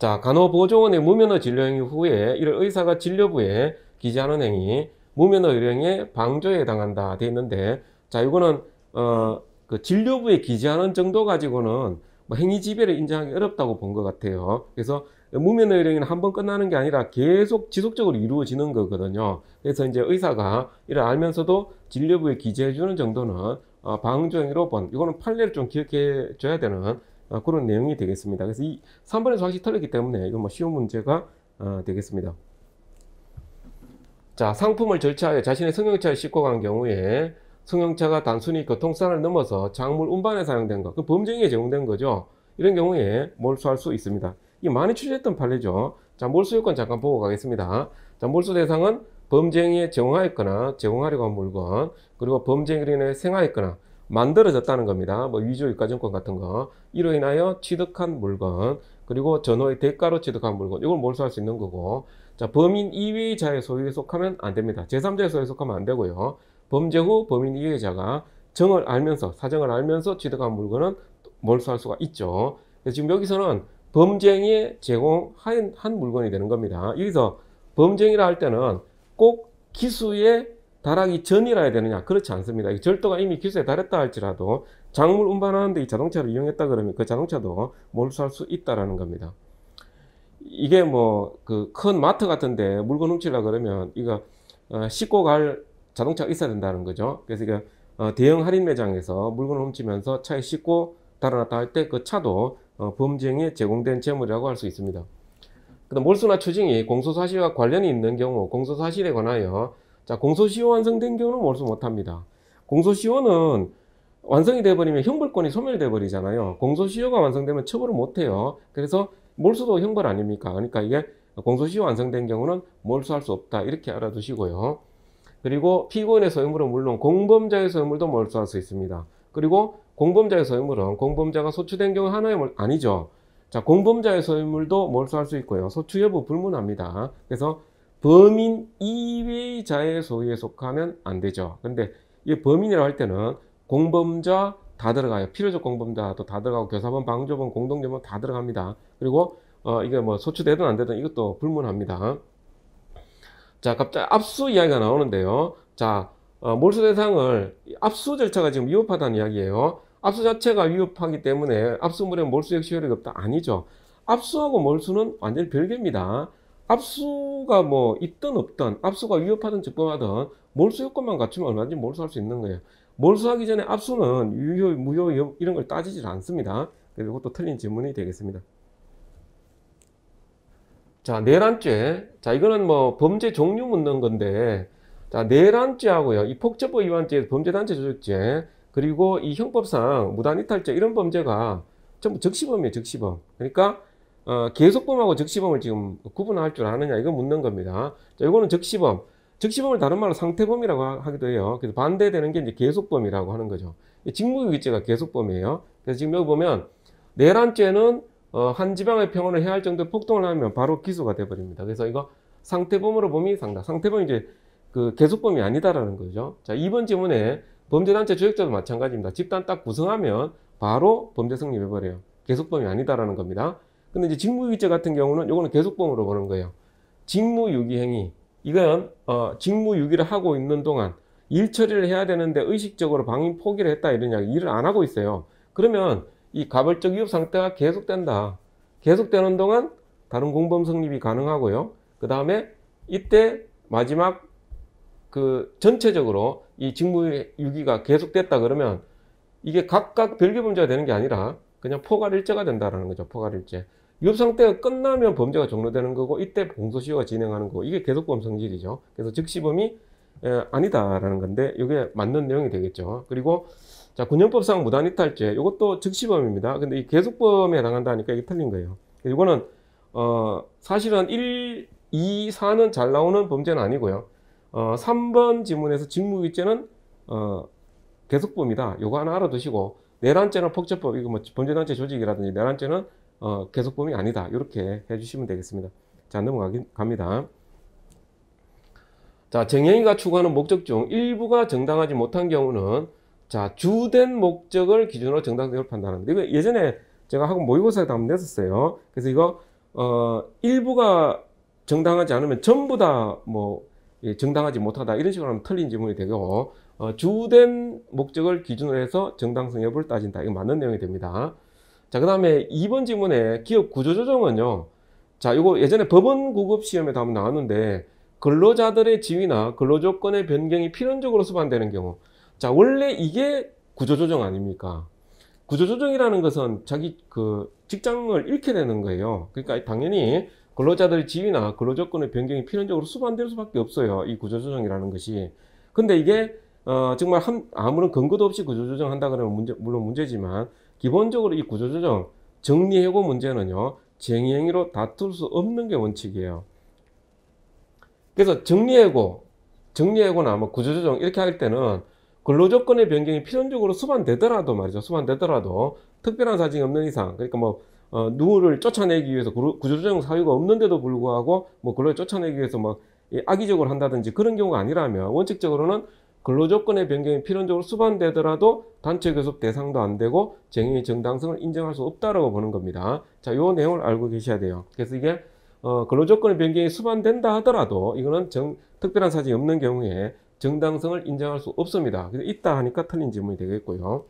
자 간호보조원의 무면허 진료행위 후에 이를 의사가 진료부에 기재하는 행위 무면허 일행의 방조에 해당한다 돼 있는데 자 이거는 어 그 진료부에 기재하는 정도 가지고는 뭐 행위 지배를 인정하기 어렵다고 본 것 같아요. 그래서 무면허 일행은 한번 끝나는 게 아니라 계속 지속적으로 이루어지는 거거든요. 그래서 이제 의사가 이를 알면서도 진료부에 기재해 주는 정도는 어, 방조행위로 본 이거는 판례를 좀 기억해 줘야 되는 어, 그런 내용이 되겠습니다. 그래서 이 3번에서 확실히 틀렸기 때문에 이건 뭐 쉬운 문제가 어, 되겠습니다. 자, 상품을 절차하여 자신의 승용차에 싣고 간 경우에 승용차가 단순히 교통산을 그 넘어서 작물 운반에 사용된 것, 그 범죄에 적용된 거죠. 이런 경우에 몰수할 수 있습니다. 이 많이 취재했던 판례죠. 자, 몰수 요건 잠깐 보고 가겠습니다. 자, 몰수 대상은 범죄에 행위 제공하였거나 제공하려고 한 물건, 그리고 범죄로 행위 인해 생하였거나 만들어졌다는 겁니다. 뭐 위조 유가증권 같은 거. 이로 인하여 취득한 물건, 그리고 전호의 대가로 취득한 물건, 이걸 몰수할 수 있는 거고, 자, 범인 2위의 자의 소유에 속하면 안 됩니다. 제3자의 소유에 속하면 안 되고요. 범죄 후 범인 2위의 자가 정을 알면서, 사정을 알면서 취득한 물건은 몰수할 수가 있죠. 지금 여기서는 범죄행위에 제공한 한 물건이 되는 겁니다. 여기서 범죄행위라 할 때는 꼭 기수에 달하기 전이라 해야 되느냐? 그렇지 않습니다. 절도가 이미 기수에 달했다 할지라도 작물 운반하는데 이 자동차를 이용했다 그러면 그 자동차도 몰수할 수 있다라는 겁니다. 이게 뭐 그 큰 마트 같은데 물건 훔치려 그러면 이거 어, 싣고 갈 자동차가 있어야 된다는 거죠. 그래서 이게 어, 대형 할인 매장에서 물건을 훔치면서 차에 싣고 달아났다 할 때 그 차도 어, 범죄에 제공된 재물이라고 할 수 있습니다. 그다음 몰수나 추징이 공소사실과 관련이 있는 경우 공소사실에 관하여 자 공소시효 완성된 경우는 몰수 못합니다. 공소시효는 완성이 돼버리면 형벌권이 소멸돼 버리잖아요. 공소시효가 완성되면 처벌을 못해요. 그래서 몰수도 형벌 아닙니까? 그러니까 이게 공소시효 완성된 경우는 몰수할 수 없다. 이렇게 알아두시고요. 그리고 피고인의 소유물은 물론 공범자의 소유물도 몰수할 수 있습니다. 그리고 공범자의 소유물은 공범자가 소추된 경우 하나의 몰, 아니죠. 자, 공범자의 소유물도 몰수할 수 있고요. 소추 여부 불문합니다. 그래서 범인 이외의 자의 소유에 속하면 안 되죠. 근데 이 범인이라고 할 때는 공범자, 다 들어가요. 필요적 공범자도 다 들어가고 교사범, 방조범, 공동조범 다 들어갑니다. 그리고 어, 이게 뭐 소추되든 안 되든 이것도 불문합니다. 자, 갑자기 압수 이야기가 나오는데요. 자, 어, 몰수 대상을 압수 절차가 지금 위협하다는 이야기예요. 압수 자체가 위협하기 때문에 압수물에 몰수 역시 효력이 없다. 아니죠. 압수하고 몰수는 완전히 별개입니다. 압수가 뭐 있든 없든 압수가 위협하든 적법하든 몰수 요건만 갖추면 얼마든지 몰수할 수 있는 거예요. 몰수하기 전에 압수는 유효, 무효 이런 걸 따지질 않습니다. 그래서 그것도 틀린 질문이 되겠습니다. 자, 내란죄. 자, 이거는 뭐 범죄 종류 묻는 건데, 자, 내란죄하고요. 이 폭처법 위반죄, 범죄단체 조직죄, 그리고 이 형법상 무단이탈죄 이런 범죄가 전부 적시범이에요, 적시범. 그러니까 어, 계속범하고 적시범을 지금 구분할 줄 아느냐 이거 묻는 겁니다. 자, 이거는 적시범. 즉시범을 다른 말로 상태범이라고 하기도 해요. 그래서 반대되는 게 이제 계속범이라고 하는 거죠. 직무유기죄가 계속범이에요. 그래서 지금 여기 보면 내란죄는 어, 한 지방의 평원을 해할 정도의 폭동을 하면 바로 기소가 돼버립니다. 그래서 이거 상태범으로 범위 상다 상태범이 이제 그 계속범이 아니다라는 거죠. 자, 2번 질문에 범죄단체 조직자도 마찬가지입니다. 집단 딱 구성하면 바로 범죄 성립해버려요. 계속범이 아니다라는 겁니다. 근데 이제 직무유기죄 같은 경우는 요거는 계속범으로 보는 거예요. 직무유기행위. 이건 어, 직무유기를 하고 있는 동안 일 처리를 해야 되는데 의식적으로 방임 포기를 했다 이러냐 일을 안 하고 있어요 그러면 이 가벌적 위협 상태가 계속된다 계속되는 동안 다른 공범 성립이 가능하고요 그 다음에 이때 마지막 그 전체적으로 이 직무유기가 계속됐다 그러면 이게 각각 별개 범죄가 되는 게 아니라 그냥 포괄일제가 된다라는 거죠 포괄일제 위법상태가 끝나면 범죄가 종료되는 거고 이때 공소시효가 진행하는 거고 이게 계속범 성질이죠. 그래서 즉시범이 에, 아니다라는 건데 이게 맞는 내용이 되겠죠. 그리고 자 군형법상 무단이탈죄 이것도 즉시범입니다. 근데 이 계속범에 해당한다니까 이게 틀린 거예요. 이거는 어 사실은 1, 2, 4는 잘 나오는 범죄는 아니고요. 어 3번 지문에서 직무유죄는어 계속범이다. 요거 하나 알아두시고 내란죄는 폭제법 이거 뭐 범죄단체 조직이라든지 내란죄는 어, 계속 보위 아니다. 이렇게 해주시면 되겠습니다. 자, 넘어갑니다. 자, 정영이가 추구하는 목적 중 일부가 정당하지 못한 경우는 자, 주된 목적을 기준으로 정당성을 판단합니다 이거 예전에 제가 학원 모의고사에 답 냈었어요. 그래서 이거 어, 일부가 정당하지 않으면 전부 다뭐 예, 정당하지 못하다 이런 식으로 하면 틀린 질문이 되고 어, 주된 목적을 기준으로 해서 정당성 여부를 따진다. 이거 맞는 내용이 됩니다. 자, 그 다음에 2번 질문에 기업 구조조정은요. 자, 이거 예전에 법원 구급 시험에도 한번 나왔는데 근로자들의 지위나 근로조건의 변경이 필연적으로 수반되는 경우. 자, 원래 이게 구조조정 아닙니까? 구조조정이라는 것은 자기 그 직장을 잃게 되는 거예요. 그러니까 당연히 근로자들의 지위나 근로조건의 변경이 필연적으로 수반될 수밖에 없어요. 이 구조조정이라는 것이. 근데 이게 어, 정말 한, 아무런 근거도 없이 구조조정한다 그러면 문제, 물론 문제지만 기본적으로 이 구조조정 정리해고 문제는요 쟁행위로 의 다툴 수 없는 게 원칙이에요 그래서 정리해고 정리해고나 뭐 구조조정 이렇게 할 때는 근로조건의 변경이 필연적으로 수반되더라도 말이죠 수반되더라도 특별한 사정이 없는 이상 그러니까 뭐 어, 누구를 쫓아내기 위해서 구조조정 사유가 없는데도 불구하고 뭐 근로를 쫓아내기 위해서 막 뭐 악의적으로 한다든지 그런 경우가 아니라면 원칙적으로는 근로조건의 변경이 필연적으로 수반되더라도 단체 교섭 대상도 안 되고 쟁의 의 정당성을 인정할 수 없다라고 보는 겁니다. 자, 요 내용을 알고 계셔야 돼요. 그래서 이게 어, 근로조건의 변경이 수반된다 하더라도 이거는 정, 특별한 사정이 없는 경우에 정당성을 인정할 수 없습니다. 그래서 있다 하니까 틀린 질문이 되겠고요.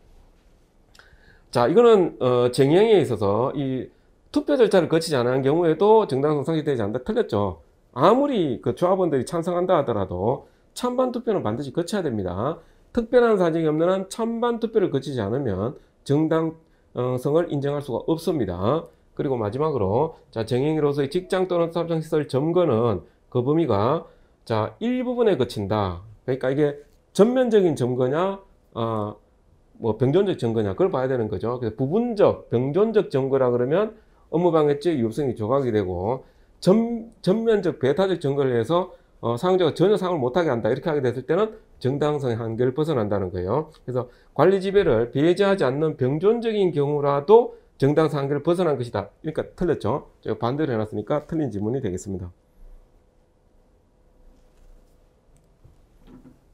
자, 이거는 어, 쟁행에 있어서 이 투표 절차를 거치지 않은 경우에도 정당성 상실되지 않는다. 틀렸죠. 아무리 그 조합원들이 찬성한다 하더라도 찬반 투표는 반드시 거쳐야 됩니다. 특별한 사정이 없는 한 찬반 투표를 거치지 않으면 정당성을 어, 인정할 수가 없습니다. 그리고 마지막으로 자 정행으로서의 직장 또는 사업장시설 점거는 그 범위가 자 일부분에 거친다. 그러니까 이게 전면적인 점거냐 아, 뭐 병존적 점거냐 그걸 봐야 되는 거죠. 그래서 부분적 병존적 점거라 그러면 업무방해죄 위법성이 조각이 되고 전, 전면적 배타적 점거를 해서 어, 사용자가 전혀 사용을 못하게 한다 이렇게 하게 됐을 때는 정당성의 한계를 벗어난다는 거예요. 그래서 관리 지배를 배제하지 않는 병존적인 경우라도 정당성 한계를 벗어난 것이다. 그러니까 틀렸죠. 제가 반대로 해놨으니까 틀린 지문이 되겠습니다.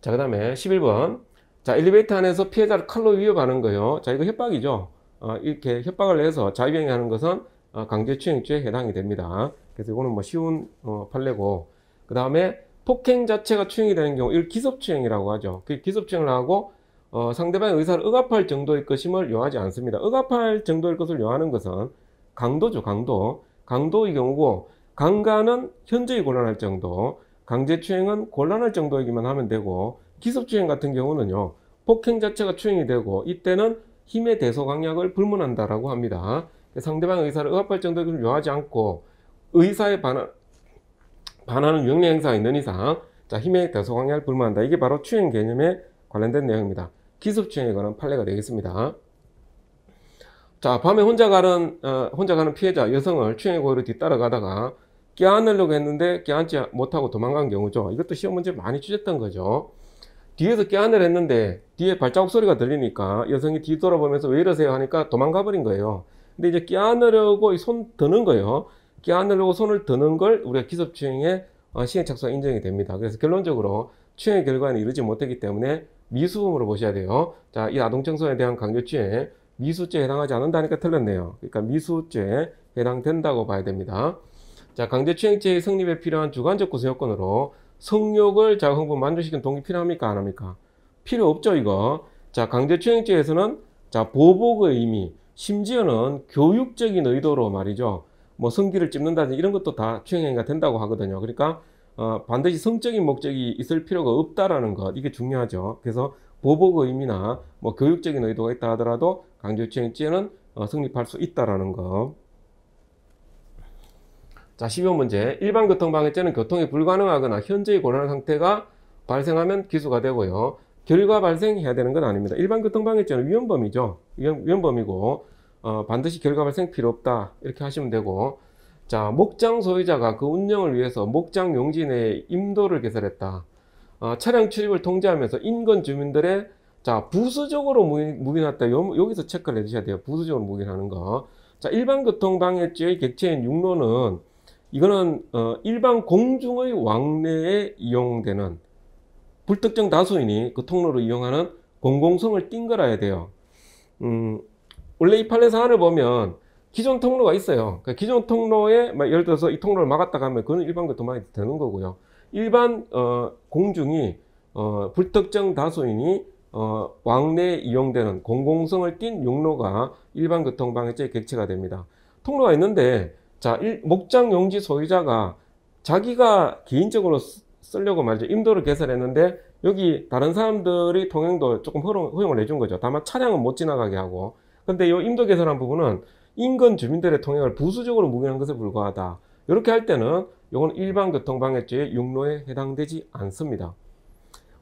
자, 그 다음에 11번. 자, 엘리베이터 안에서 피해자를 칼로 위협하는 거요. 예 자, 이거 협박이죠. 어, 이렇게 협박을 해서 자유행위하는 것은 어, 강제추행죄에 해당이 됩니다. 그래서 이거는 뭐 쉬운 어, 판례고 그 다음에 폭행 자체가 추행이 되는 경우 이걸 기습추행이라고 하죠. 그 기습추행을 하고 어, 상대방의 의사를 억압할 정도의 것임을 요하지 않습니다. 억압할 정도의 것을 요하는 것은 강도죠. 강도. 강도의 경우고 강간은 현저히 곤란할 정도 강제추행은 곤란할 정도이기만 하면 되고 기습추행 같은 경우는요. 폭행 자체가 추행이 되고 이때는 힘의 대소강약을 불문한다라고 합니다. 상대방 의사를 의 억압할 정도의 것을 요하지 않고 의사의 반한 반하는 명령 행사가 있는 이상 자힘에 대소강약을 불문한다. 이게 바로 추행 개념에 관련된 내용입니다. 기습 추행에 관한 판례가 되겠습니다. 자 밤에 혼자 가는 어, 혼자 가는 피해자 여성을 추행의 고의로 뒤따라가다가 껴안으려고 했는데 껴안지 못하고 도망간 경우죠. 이것도 시험 문제 많이 취했던 거죠. 뒤에서 껴안을 했는데 뒤에 발자국 소리가 들리니까 여성이 뒤돌아보면서 왜 이러세요 하니까 도망가 버린 거예요. 근데 이제 껴안으려고 손 드는 거예요. 끼안으려고 손을 드는 걸 우리가 기습추행의 어, 시행착수 인정이 됩니다. 그래서 결론적으로 추행의 결과는 이루지 못했기 때문에 미수음으로 보셔야 돼요. 자, 이 아동청소에 대한 강요죄 미수죄에 해당하지 않는다니까 틀렸네요. 그러니까 미수죄에 해당된다고 봐야 됩니다. 자, 강제추행죄의 성립에 필요한 주관적 구성 요건으로 성욕을 자극홍분 만족시키는 동기 필요합니까? 안 합니까? 필요 없죠, 이거. 자, 강제추행죄에서는 자, 보복의 의미, 심지어는 교육적인 의도로 말이죠. 뭐 성기를 찝는다든지 이런 것도 다 추행행위가 된다고 하거든요. 그러니까 어, 반드시 성적인 목적이 있을 필요가 없다라는 것 이게 중요하죠. 그래서 보복 의미나 뭐 교육적인 의도가 있다 하더라도 강제추행죄는 어, 성립할 수 있다라는 거. 자, 1 2번 문제. 일반 교통방해죄는 교통이 불가능하거나 현재의 곤란한 상태가 발생하면 기소가 되고요. 결과 발생해야 되는 건 아닙니다. 일반 교통방해죄는 위헌범이죠. 위헌, 범이고 어, 반드시 결과 발생 필요 없다 이렇게 하시면 되고 자 목장 소유자가 그 운영을 위해서 목장 용지 내에 임도를 개설했다 어, 차량 출입을 통제하면서 인근 주민들의 자 부수적으로 묵인했다 여기서 체크를 해주셔야 돼요 부수적으로 묵인하는 거자 일반 교통방해죄의 객체인 육로는 이거는 어, 일반 공중의 왕래에 이용되는 불특정 다수인이 그 통로를 이용하는 공공성을 띈 거라야 해 돼요 음, 원래 이 판례 사안을 보면 기존 통로가 있어요. 그러니까 기존 통로에 예를 들어서 이 통로를 막았다 하면 그건 일반그 도망이 되는 거고요. 일반 어, 공중이 어, 불특정 다수인이 어, 왕래에 이용되는 공공성을 띤 용로가 일반 교통방해죄의 그 객체가 됩니다. 통로가 있는데 자 일, 목장 용지 소유자가 자기가 개인적으로 쓰, 려고 말이죠. 임도를 개설했는데 여기 다른 사람들이 통행도 조금 허용, 허용을 해 준 거죠. 다만 차량은 못 지나가게 하고 근데 이인도 계산한 부분은 인근 주민들의 통행을 부수적으로 무기한 것에 불과하다. 이렇게 할 때는 이건 일반 교통방해죄의 육로에 해당되지 않습니다.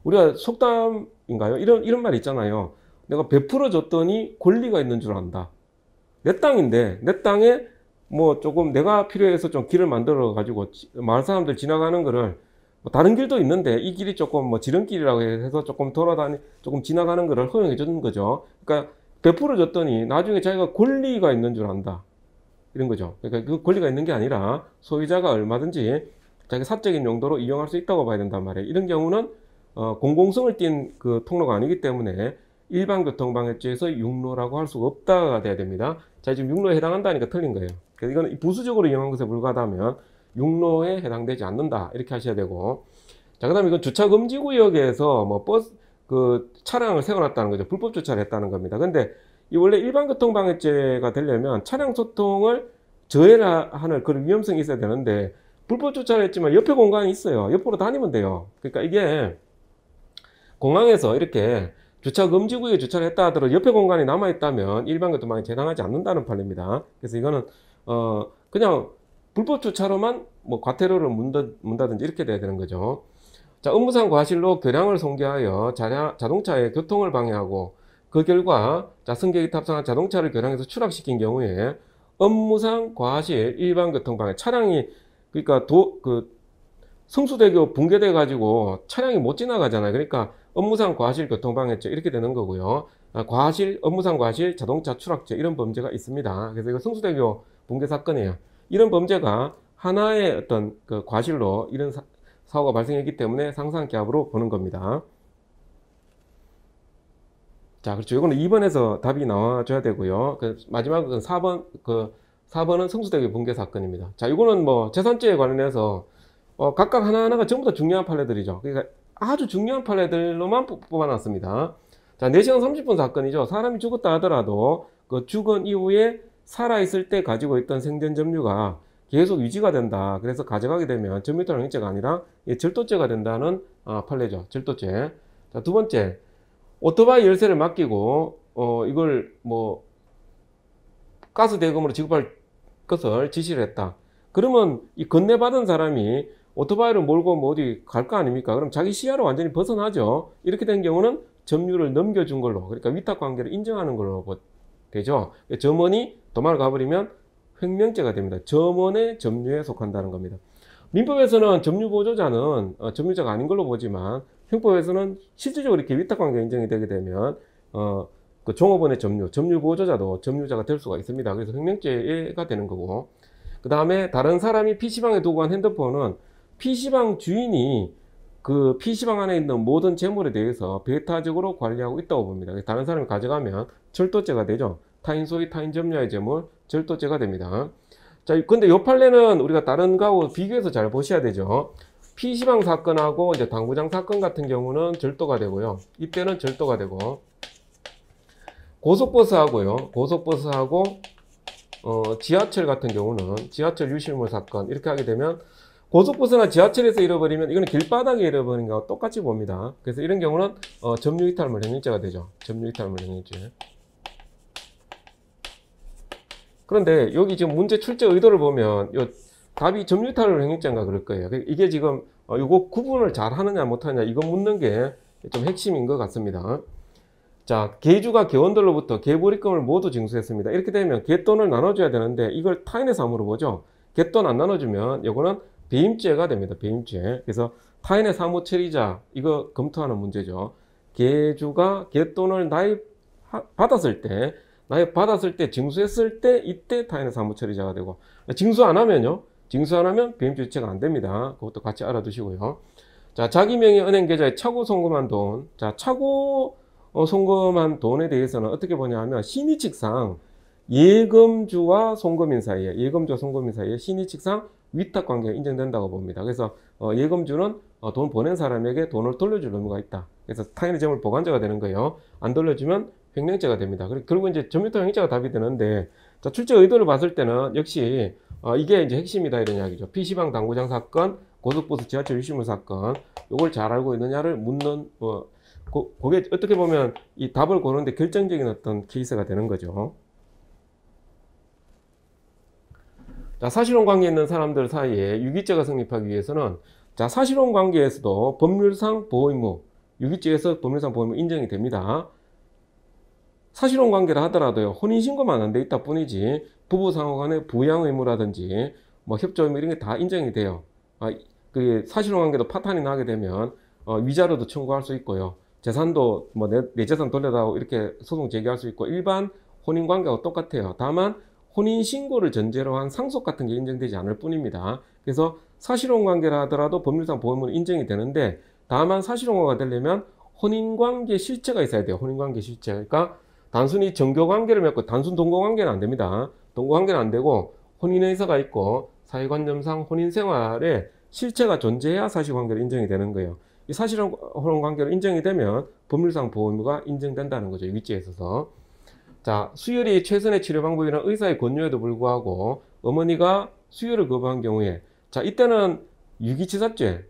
우리가 속담인가요? 이런 이런 말 있잖아요. 내가 베풀어 줬더니 권리가 있는 줄 안다. 내 땅인데 내 땅에 뭐 조금 내가 필요해서 좀 길을 만들어 가지고 마을 사람들 지나가는 거를 뭐 다른 길도 있는데 이 길이 조금 뭐 지름길이라고 해서 조금 돌아다니 조금 지나가는 거를 허용해 주는 거죠. 그러니까 베풀어 줬더니 나중에 자기가 권리가 있는 줄 안다. 이런 거죠. 그러니까 그 권리가 있는 게 아니라 소유자가 얼마든지 자기 사적인 용도로 이용할 수 있다고 봐야 된단 말이에요. 이런 경우는 어, 공공성을 띈 그 통로가 아니기 때문에 일반 교통방해죄에서 육로라고 할 수가 없다가 돼야 됩니다. 자, 지금 육로에 해당한다니까 틀린 거예요. 그래서 그러니까 이건 부수적으로 이용한 것에 불과하다면 육로에 해당되지 않는다. 이렇게 하셔야 되고. 자, 그 다음에 이건 주차금지구역에서 뭐 버스, 그 차량을 세워놨다는 거죠. 불법 주차를 했다는 겁니다. 근데 이 원래 일반 교통방해죄가 되려면 차량 소통을 저해하는 그런 위험성이 있어야 되는데 불법 주차를 했지만 옆에 공간이 있어요. 옆으로 다니면 돼요. 그러니까 이게 공항에서 이렇게 주차 금지구에 주차를 했다 하더라도 옆에 공간이 남아있다면 일반 교통방해 재당하지 않는다는 판례입니다. 그래서 이거는 어 그냥 불법 주차로만 뭐 과태료를 문다, 문다든지 이렇게 돼야 되는 거죠. 자, 업무상 과실로 교량을 송기하여 자동차의 교통을 방해하고 그 결과 자, 승객이 탑승한 자동차를 교량해서 추락시킨 경우에 업무상 과실 일반 교통 방해 차량이 그러니까 도, 그 성수대교 붕괴돼 가지고 차량이 못 지나가잖아요. 그러니까 업무상 과실 교통 방해죄 이렇게 되는 거고요. 아, 과실 업무상 과실 자동차 추락죄 이런 범죄가 있습니다. 그래서 이거 성수대교 붕괴 사건이에요. 이런 범죄가 하나의 어떤 그 과실로 이런 사, 사고가 발생했기 때문에 상상기압으로 보는 겁니다. 자, 그렇죠. 이거는 2번에서 답이 나와줘야 되고요. 그 마지막은 4번, 그 4번은 성수대교 붕괴 사건입니다. 자, 이거는 뭐 재산죄에 관련해서 어, 각각 하나하나가 전부 다 중요한 판례들이죠. 그러니까 아주 중요한 판례들로만 뽑아놨습니다. 자, 4시간 30분 사건이죠. 사람이 죽었다 하더라도 그 죽은 이후에 살아있을 때 가지고 있던 생존 점유가 계속 유지가 된다. 그래서 가져가게 되면 전미토랑 행제가 아니라 절도죄가 된다는 아, 판례죠. 절도죄. 자, 두 번째. 오토바이 열쇠를 맡기고 어, 이걸 뭐 가스 대금으로 지급할 것을 지시를 했다. 그러면 이 건네받은 사람이 오토바이를 몰고 뭐 어디 갈 거 아닙니까? 그럼 자기 시야로 완전히 벗어나죠. 이렇게 된 경우는 점유를 넘겨준 걸로, 그러니까 위탁 관계를 인정하는 걸로 되죠. 점원이 도망을 가버리면 횡령죄가 됩니다. 점원의 점유에 속한다는 겁니다. 민법에서는 점유보조자는 어, 점유자가 아닌 걸로 보지만 형법에서는 실질적으로 이렇게 위탁관계 인정이 되게 되면 어, 그 종업원의 점유, 점유보조자도 점유자가 될 수가 있습니다. 그래서 횡령죄가 되는 거고 그 다음에 다른 사람이 PC방에 두고 간 핸드폰은 PC방 주인이 그 PC방 안에 있는 모든 재물에 대해서 배타적으로 관리하고 있다고 봅니다. 다른 사람이 가져가면 절도죄가 되죠. 타인 소위 타인 점유의 재물, 절도죄가 됩니다. 자, 근데 요 판례는 우리가 다른 거하고 비교해서 잘 보셔야 되죠. 피시방 사건하고 이제 당구장 사건 같은 경우는 절도가 되고요. 이때는 절도가 되고 고속버스하고요. 고속버스하고 어, 지하철 같은 경우는 지하철 유실물 사건 이렇게 하게 되면 고속버스나 지하철에서 잃어버리면 이거는 길바닥에 잃어버린 거하고 똑같이 봅니다. 그래서 이런 경우는 어, 점유이탈물 행위죄가 되죠. 점유이탈물 행위죄. 그런데 여기 지금 문제 출제 의도를 보면 요 답이 점유타를 행위자인가 그럴 거예요. 그 이게 지금 어, 요거 구분을 잘 하느냐 못하냐 이거 묻는 게 좀 핵심인 것 같습니다. 자, 개주가 개원들로부터 개보리금을 모두 징수했습니다. 이렇게 되면 개돈을 나눠줘야 되는데 이걸 타인의 사무로 보죠. 개돈 안 나눠주면 요거는 배임죄가 됩니다. 배임죄. 그래서 타인의 사무 처리자 이거 검토하는 문제죠. 개주가 개돈을 나입 받았을 때 나의 받았을 때 징수했을 때 이때 타인의 사무 처리자가 되고 징수 안 하면요. 징수 안 하면 배임죄 유체가 안 됩니다. 그것도 같이 알아두시고요. 자, 자기 명의 은행 계좌에 차고 송금한 돈. 자, 차고 어, 송금한 돈에 대해서는 어떻게 보냐 하면 신의칙상 예금주와 송금인 사이에 예금주와 송금인 사이에 신의칙상 위탁 관계가 인정된다고 봅니다. 그래서 어, 예금주는 어, 돈 보낸 사람에게 돈을 돌려줄 의무가 있다. 그래서 타인의 재물 보관자가 되는 거예요. 안 돌려주면 경량제가 됩니다. 그러면 이제 전면토 행위자가 답이 되는데 자, 출제 의도를 봤을 때는 역시 어, 이게 이제 핵심이다 이런 이야기죠. PC방 당구장 사건, 고속버스 지하철 유실물 사건 요걸 잘 알고 있느냐를 묻는 뭐 고, 그게 어떻게 보면 이 답을 고르는데 결정적인 어떤 케이스가 되는 거죠. 자, 사실혼 관계에 있는 사람들 사이에 유기죄가 성립하기 위해서는 자, 사실혼 관계에서도 법률상 보호 의무, 유기죄에서 법률상 보호 의무 인정이 됩니다. 사실혼 관계를 하더라도요. 혼인신고만 안돼 있다 뿐이지 부부 상호 간의 부양 의무라든지 뭐 협조 의무 이런 게 다 인정이 돼요. 아, 그 사실혼 관계도 파탄이 나게 되면 어, 위자료도 청구할 수 있고요. 재산도 뭐내 내 재산 돌려다오 이렇게 소송 제기할 수 있고 일반 혼인 관계와 똑같아요. 다만 혼인 신고를 전제로 한 상속 같은 게 인정되지 않을 뿐입니다. 그래서 사실혼 관계라 하더라도 법률상 보험은 인정이 되는데 다만 사실혼과가 되려면 혼인 관계 실체가 있어야 돼요. 혼인 관계 실체. 그러니까 단순히 정교 관계를 맺고 단순 동거 관계는 안 됩니다. 동거 관계는 안 되고 혼인 의사가 있고 사회관념상 혼인 생활에 실체가 존재해야 사실관계로 인정이 되는 거예요. 이 사실혼관계로 인정이 되면 법률상 보호 의무가 인정된다는 거죠. 위치에 있어서. 자, 수혈이 최선의 치료 방법이나 의사의 권유에도 불구하고 어머니가 수혈을 거부한 경우에 자, 이때는 유기치사죄.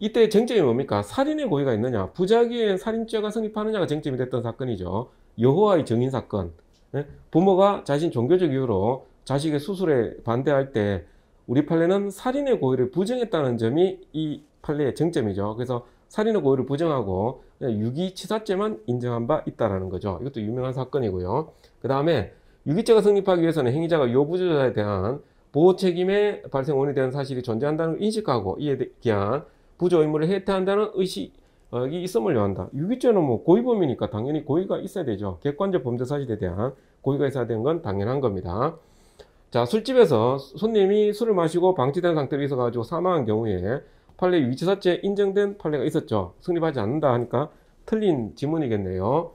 이때 의 쟁점이 뭡니까? 살인의 고의가 있느냐, 부작위에 살인죄가 성립하느냐가 쟁점이 됐던 사건이죠. 여호와의 정인 사건 예? 부모가 자신 종교적 이유로 자식의 수술에 반대할 때 우리 판례는 살인의 고의를 부정했다는 점이 이 판례의 쟁점이죠. 그래서 살인의 고의를 부정하고 예, 유기치사죄만 인정한 바 있다라는 거죠. 이것도 유명한 사건이고요. 그 다음에 유기죄가 성립하기 위해서는 행위자가 요부조자에 대한 보호 책임의 발생 원인에 대한 사실이 존재한다는 걸 인식하고 이에 대한 부조 의무를 해태한다는 의식 이 어, 있음을 요한다. 유기죄는 뭐 고의범이니까 당연히 고의가 있어야 되죠. 객관적 범죄 사실에 대한 고의가 있어야 되는 건 당연한 겁니다. 자, 술집에서 손님이 술을 마시고 방치된 상태로 있어가지고 사망한 경우에 판례 유기사죄 인정된 판례가 있었죠. 승립하지 않는다 하니까 틀린 지문이겠네요.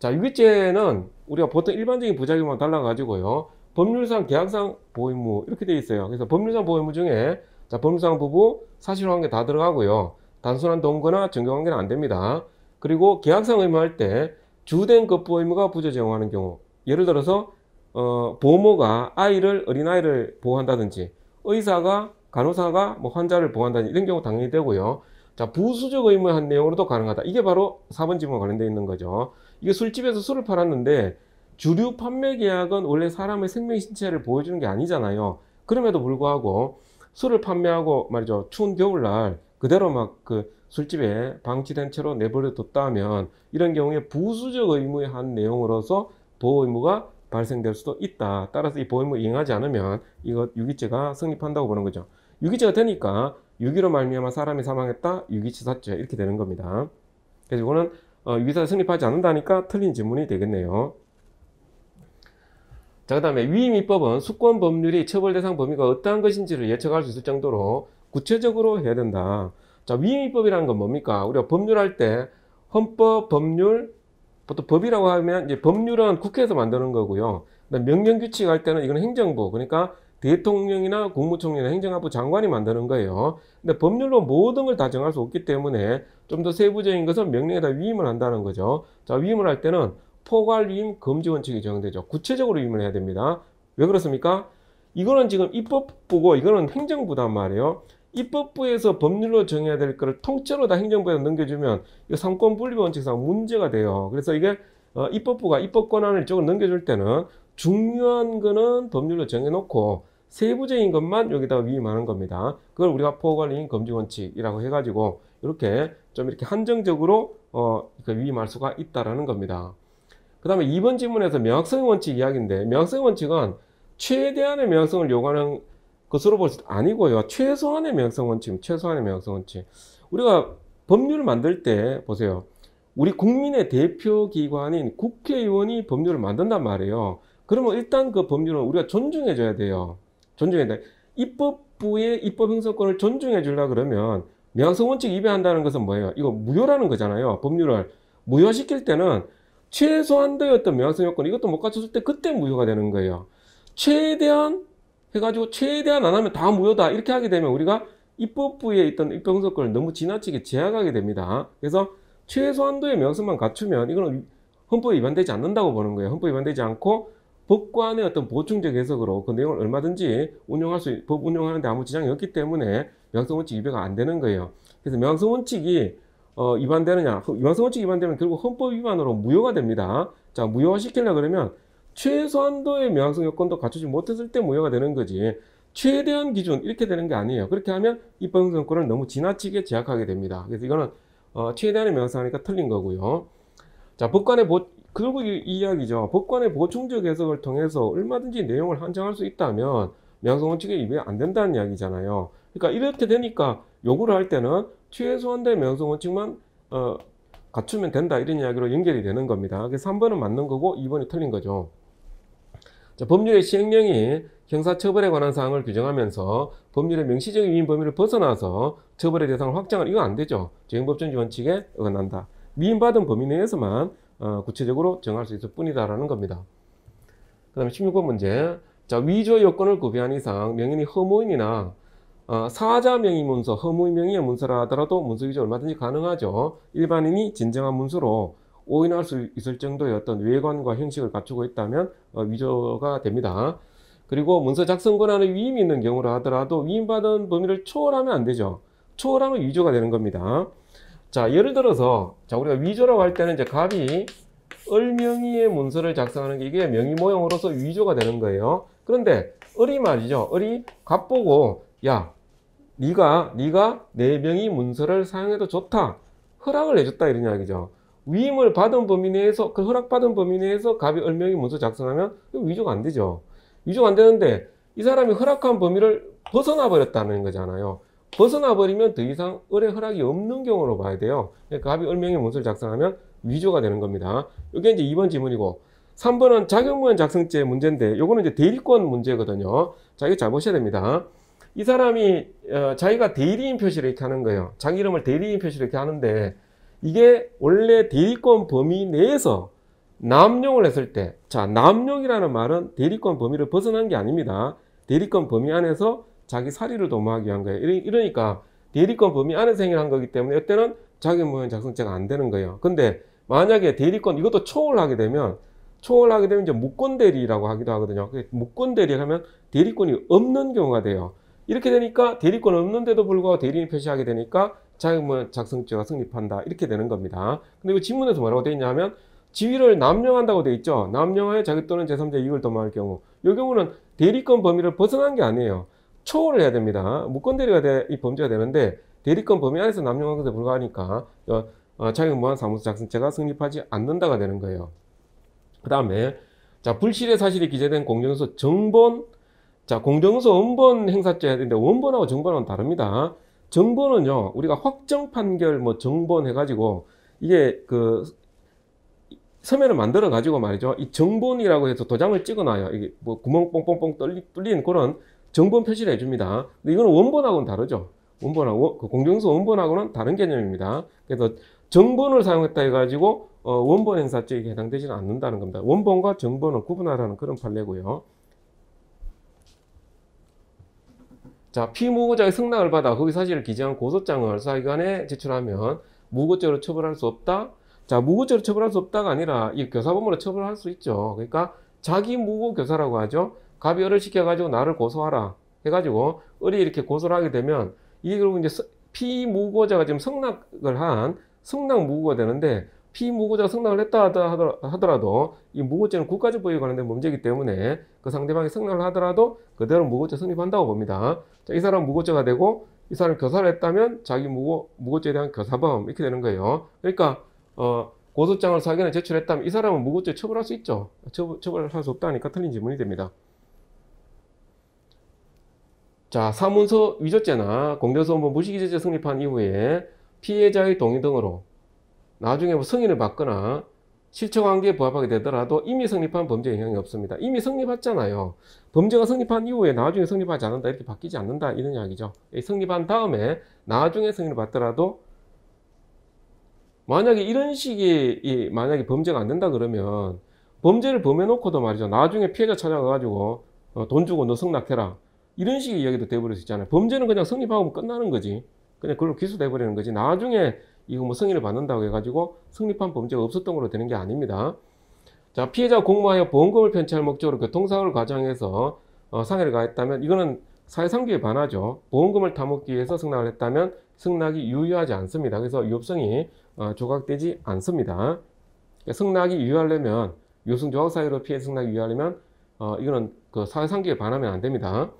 자, 유기죄는 우리가 보통 일반적인 부작용만 달라가지고요. 법률상 계약상 보의무 이렇게 돼 있어요. 그래서 법률상 보의무 중에 자, 법률상 부부 사실관계 다 들어가고요. 단순한 동거나 정경관계는 안 됩니다. 그리고 계약상 의무할 때 주된 거부 의무가 부재 제공하는 경우 예를 들어서 어, 보모가 아이를 어린아이를 보호한다든지 의사가 간호사가 뭐 환자를 보호한다든지 이런 경우 당연히 되고요. 자 부수적 의무한 내용으로도 가능하다. 이게 바로 4번 지문과 관련되어 있는 거죠. 이게 술집에서 술을 팔았는데 주류 판매 계약은 원래 사람의 생명 신체를 보여주는 게 아니잖아요. 그럼에도 불구하고 술을 판매하고 말이죠. 추운 겨울날 그대로 막 그 술집에 방치된 채로 내버려 뒀다면 이런 경우에 부수적 의무의 한 내용으로서 보호 의무가 발생될 수도 있다. 따라서 이 보호 의무 이행하지 않으면 이것 유기죄가 성립한다고 보는 거죠. 유기죄가 되니까 유기로 말미암아 사람이 사망했다. 유기치사죄 이렇게 되는 겁니다. 그래서 이거는 어, 유기사에 성립하지 않는다니까 틀린 질문이 되겠네요. 자, 그 다음에 위임입법은 수권 법률이 처벌 대상 범위가 어떠한 것인지를 예측할 수 있을 정도로 구체적으로 해야 된다. 자, 위임입법이라는 건 뭡니까? 우리가 법률할 때 헌법, 법률, 보통 법이라고 하면 이제 법률은 국회에서 만드는 거고요. 명령 규칙 할 때는 이건 행정부, 그러니까 대통령이나 국무총리나 행정부 장관이 만드는 거예요. 근데 법률로 모든 걸 다 정할 수 없기 때문에 좀 더 세부적인 것은 명령에다 위임을 한다는 거죠. 자, 위임을 할 때는 포괄 위임 금지 원칙이 적용되죠. 구체적으로 위임을 해야 됩니다. 왜 그렇습니까? 이거는 지금 입법부고 이거는 행정부단 말이에요. 입법부에서 법률로 정해야 될 것을 통째로 다 행정부에 넘겨주면 이 상권 분립 원칙상 문제가 돼요. 그래서 이게 어, 입법부가 입법 권한을 이쪽으로 넘겨줄 때는 중요한 거는 법률로 정해놓고 세부적인 것만 여기다 위임하는 겁니다. 그걸 우리가 포괄인 검증 원칙이라고 해가지고 이렇게 좀 이렇게 한정적으로 어, 그 위임할 수가 있다라는 겁니다. 그 다음에 2번 질문에서 명확성 원칙 이야기인데 명확성 원칙은 최대한의 명확성을 요구하는 것으로 볼수 아니고요. 최소한의 명성 원칙, 최소한의 명성 원칙. 우리가 법률을 만들 때 보세요. 우리 국민의 대표 기관인 국회의원이 법률을 만든단 말이에요. 그러면 일단 그 법률은 우리가 존중해줘야 돼요. 존중해야 돼. 입법부의 입법 행사권을 존중해 주려 그러면 명성 원칙 위배한다는 것은 뭐예요? 이거 무효라는 거잖아요. 법률을 무효시킬 때는 최소한도의 던명성 요건 이것도 못 갖췄을 때 그때 무효가 되는 거예요. 최대한 해가지고 최대한 안 하면 다 무효다 이렇게 하게 되면 우리가 입법부에 있던 입병성권을 너무 지나치게 제약하게 됩니다. 그래서 최소한도의 명수만 갖추면 이거는 헌법에 위반되지 않는다고 보는 거예요. 헌법에 위반되지 않고 법관의 어떤 보충적 해석으로 그 내용을 얼마든지 운용할 수, 법 운용하는데 아무 지장이 없기 때문에 명성원칙 위배가 안 되는 거예요. 그래서 명성원칙이 어, 위반되느냐, 명성원칙 위반되면 결국 헌법 위반으로 무효가 됩니다. 자, 무효화 시키려 그러면 최소한도의 명확성 요건도 갖추지 못했을 때 무효가 되는 거지 최대한 기준 이렇게 되는 게 아니에요. 그렇게 하면 입법행권을 너무 지나치게 제약하게 됩니다. 그래서 이거는 어, 최대한의 명확성하니까 틀린 거고요. 자 법관의 보 결국 이, 이 이야기죠. 법관의 보충적 해석을 통해서 얼마든지 내용을 한정할 수 있다면 명확성 원칙에 위배 안 된다는 이야기잖아요. 그러니까 이렇게 되니까 요구를 할 때는 최소한의 도 명확성 원칙만 어, 갖추면 된다 이런 이야기로 연결이 되는 겁니다. 그래 3번은 맞는 거고 2번이 틀린 거죠. 자, 법률의 시행령이 형사처벌에 관한 사항을 규정하면서 법률의 명시적인 위임 범위를 벗어나서 처벌의 대상을 확장을 이건 안 되죠. 재형법정지 원칙에 어긋난다. 위임받은 범위 내에서만 어, 구체적으로 정할 수 있을 뿐이다라는 겁니다. 그 다음에 16번 문제. 자, 위조 요건을 구비한 이상 명인이 허무인이나 어, 사자 명의 문서, 허무인 명의의 문서라 하더라도 문서 위조 얼마든지 가능하죠. 일반인이 진정한 문서로 오인할 수 있을 정도의 어떤 외관과 형식을 갖추고 있다면 어, 위조가 됩니다. 그리고 문서 작성 권한의 위임이 있는 경우라 하더라도 위임받은 범위를 초월하면 안 되죠. 초월하면 위조가 되는 겁니다. 자, 예를 들어서 자 우리가 위조라고 할 때는 이제 갑이 을명의의 문서를 작성하는 게 이게 명의 모형으로서 위조가 되는 거예요. 그런데 을이 말이죠. 을이 갑 보고 야 네가 네가 내 명의 문서를 사용해도 좋다. 허락을 해줬다 이런 이야기죠. 위임을 받은 범위 내에서 그 허락받은 범위 내에서 갑이 얼명이 먼저 작성하면 위조가 안 되죠. 위조가 안 되는데 이 사람이 허락한 범위를 벗어나 버렸다는 거잖아요. 벗어나 버리면 더 이상 을의 허락이 없는 경우로 봐야 돼요. 그러니까 갑이 얼명의 문서를 작성하면 위조가 되는 겁니다. 이게 이제 2번 질문이고 3번은 자격무현 작성죄 문제인데 요거는 이제 대리권 문제거든요. 자 이거 잘 보셔야 됩니다. 이 사람이 어, 자기가 대리인 표시를 이렇게 하는 거예요. 자기 이름을 대리인 표시를 이렇게 하는데 이게 원래 대리권 범위 내에서 남용을 했을 때, 자, 남용이라는 말은 대리권 범위를 벗어난 게 아닙니다. 대리권 범위 안에서 자기 사리를 도모하기 위한 거예요. 이러니까 대리권 범위 안에서 행위한 거기 때문에 이때는 자기 모형 작성죄가 안 되는 거예요. 근데 만약에 대리권, 이것도 초월 하게 되면 초월 하게 되면 이제 무권대리라고 하기도 하거든요. 무권대리 하면 대리권이 없는 경우가 돼요. 이렇게 되니까 대리권 없는데도 불구하고 대리인 표시하게 되니까 자금을 작성죄가 성립한다 이렇게 되는 겁니다. 근데 이 그 지문에서 뭐라고 되어 있냐면 지위를 남용한다고 되어 있죠. 남용하여 자기 또는 제3자 이익을 도모할 경우 이 경우는 대리권 범위를 벗어난 게 아니에요. 초월을 해야 됩니다. 무권대리가 돼, 이 범죄가 되는데 대리권 범위 안에서 남용한 것에 불과하니까 어, 어 자격무한 사무소 작성죄가 성립하지 않는다가 되는 거예요. 그 다음에 자 불실의 사실이 기재된 공정소 정본 자 공정소 원본 행사죄인데 원본하고 정본하고는 다릅니다. 정본은요 우리가 확정 판결 뭐 정본 해가지고 이게 그 서면을 만들어 가지고 말이죠. 이 정본이라고 해서 도장을 찍어놔요. 이게 뭐 구멍 뽕뽕뽕 뚫린 뚫린 그런 정본 표시를 해줍니다. 근데 이거는 원본하고는 다르죠. 원본하고 그 공정소 원본하고는 다른 개념입니다. 그래서 정본을 사용했다 해가지고 어, 원본 행사죄에 해당되지는 않는다는 겁니다. 원본과 정본을 구분하라는 그런 판례고요. 자, 피무고자의 승낙을 받아 허위 사실을 기재한 고소장을 사기관에 제출하면 무고죄로 처벌할 수 없다. 자, 무고죄로 처벌할 수 없다가 아니라 이 교사범으로 처벌할 수 있죠. 그러니까 자기 무고 교사라고 하죠. 가벼어를 시켜가지고 나를 고소하라 해가지고 어리 이렇게 고소를 하게 되면 이게 결국 이제 피무고자가 지금 승낙을 한 승낙 무고가 되는데 피무고자가 승낙을 했다 하더라도 이 무고죄는 국가적 보유에 관련된 범죄이기 때문에 그 상대방이 승낙을 하더라도 그대로 무고죄 성립한다고 봅니다. 자, 이 사람 무고죄가 되고 이 사람이 교사를 했다면 자기 무고, 무고죄에 대한 교사범 이렇게 되는 거예요. 그러니까 어, 고소장을 사견에 제출했다면 이 사람은 무고죄 처벌할 수 있죠. 처벌, 처벌할 수 없다니까 틀린 질문이 됩니다. 자, 사문서 위조죄나 공정소원법 무시기재죄 성립한 이후에 피해자의 동의 등으로 나중에 뭐 승인을 받거나 실체관계에 부합하게 되더라도 이미 성립한 범죄에 영향이 없습니다. 이미 성립했잖아요. 범죄가 성립한 이후에 나중에 성립하지 않는다 이렇게 바뀌지 않는다 이런 이야기죠. 예, 성립한 다음에 나중에 승인을 받더라도 만약에 이런 식이 만약에 범죄가 안 된다 그러면 범죄를 범해놓고도 말이죠. 나중에 피해자 찾아가가지고 어, 돈 주고 너 승낙해라 이런 식의 이야기도 돼버릴 수 있잖아요. 범죄는 그냥 성립하고 끝나는 거지. 그냥 그걸로 기소돼버리는 거지. 나중에 이거 뭐 승인을 받는다고 해가지고 성립한 범죄가 없었던 걸로 되는 게 아닙니다. 자, 피해자 공모하여 보험금을 편취할 목적으로 교통사고를 그 가정해서 어, 상해를 가했다면 이거는 사회상규에 반하죠. 보험금을 타먹기 위해서 승낙을 했다면 승낙이 유효하지 않습니다. 그래서 위협성이 어, 조각되지 않습니다. 그러니까 승낙이 유효하려면 요승 조각 사유로 피해 승낙이 유효하려면 어, 이거는 그 사회상규에 반하면 안 됩니다.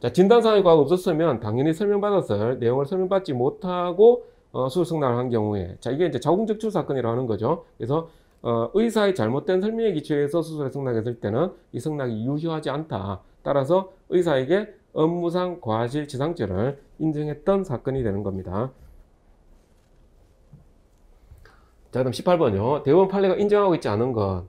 자, 진단사유가 없었으면 당연히 설명받았을 내용을 설명받지 못하고 어, 수술승낙을 한 경우에 자 이게 이제 자궁적출 사건이라고 하는 거죠. 그래서 어, 의사의 잘못된 설명에 기초해서 수술에 승낙했을 때는 이 승낙이 유효하지 않다. 따라서 의사에게 업무상 과실치상죄를 인정했던 사건이 되는 겁니다. 자 그럼 18번요. 대법원 판례가 인정하고 있지 않은 것.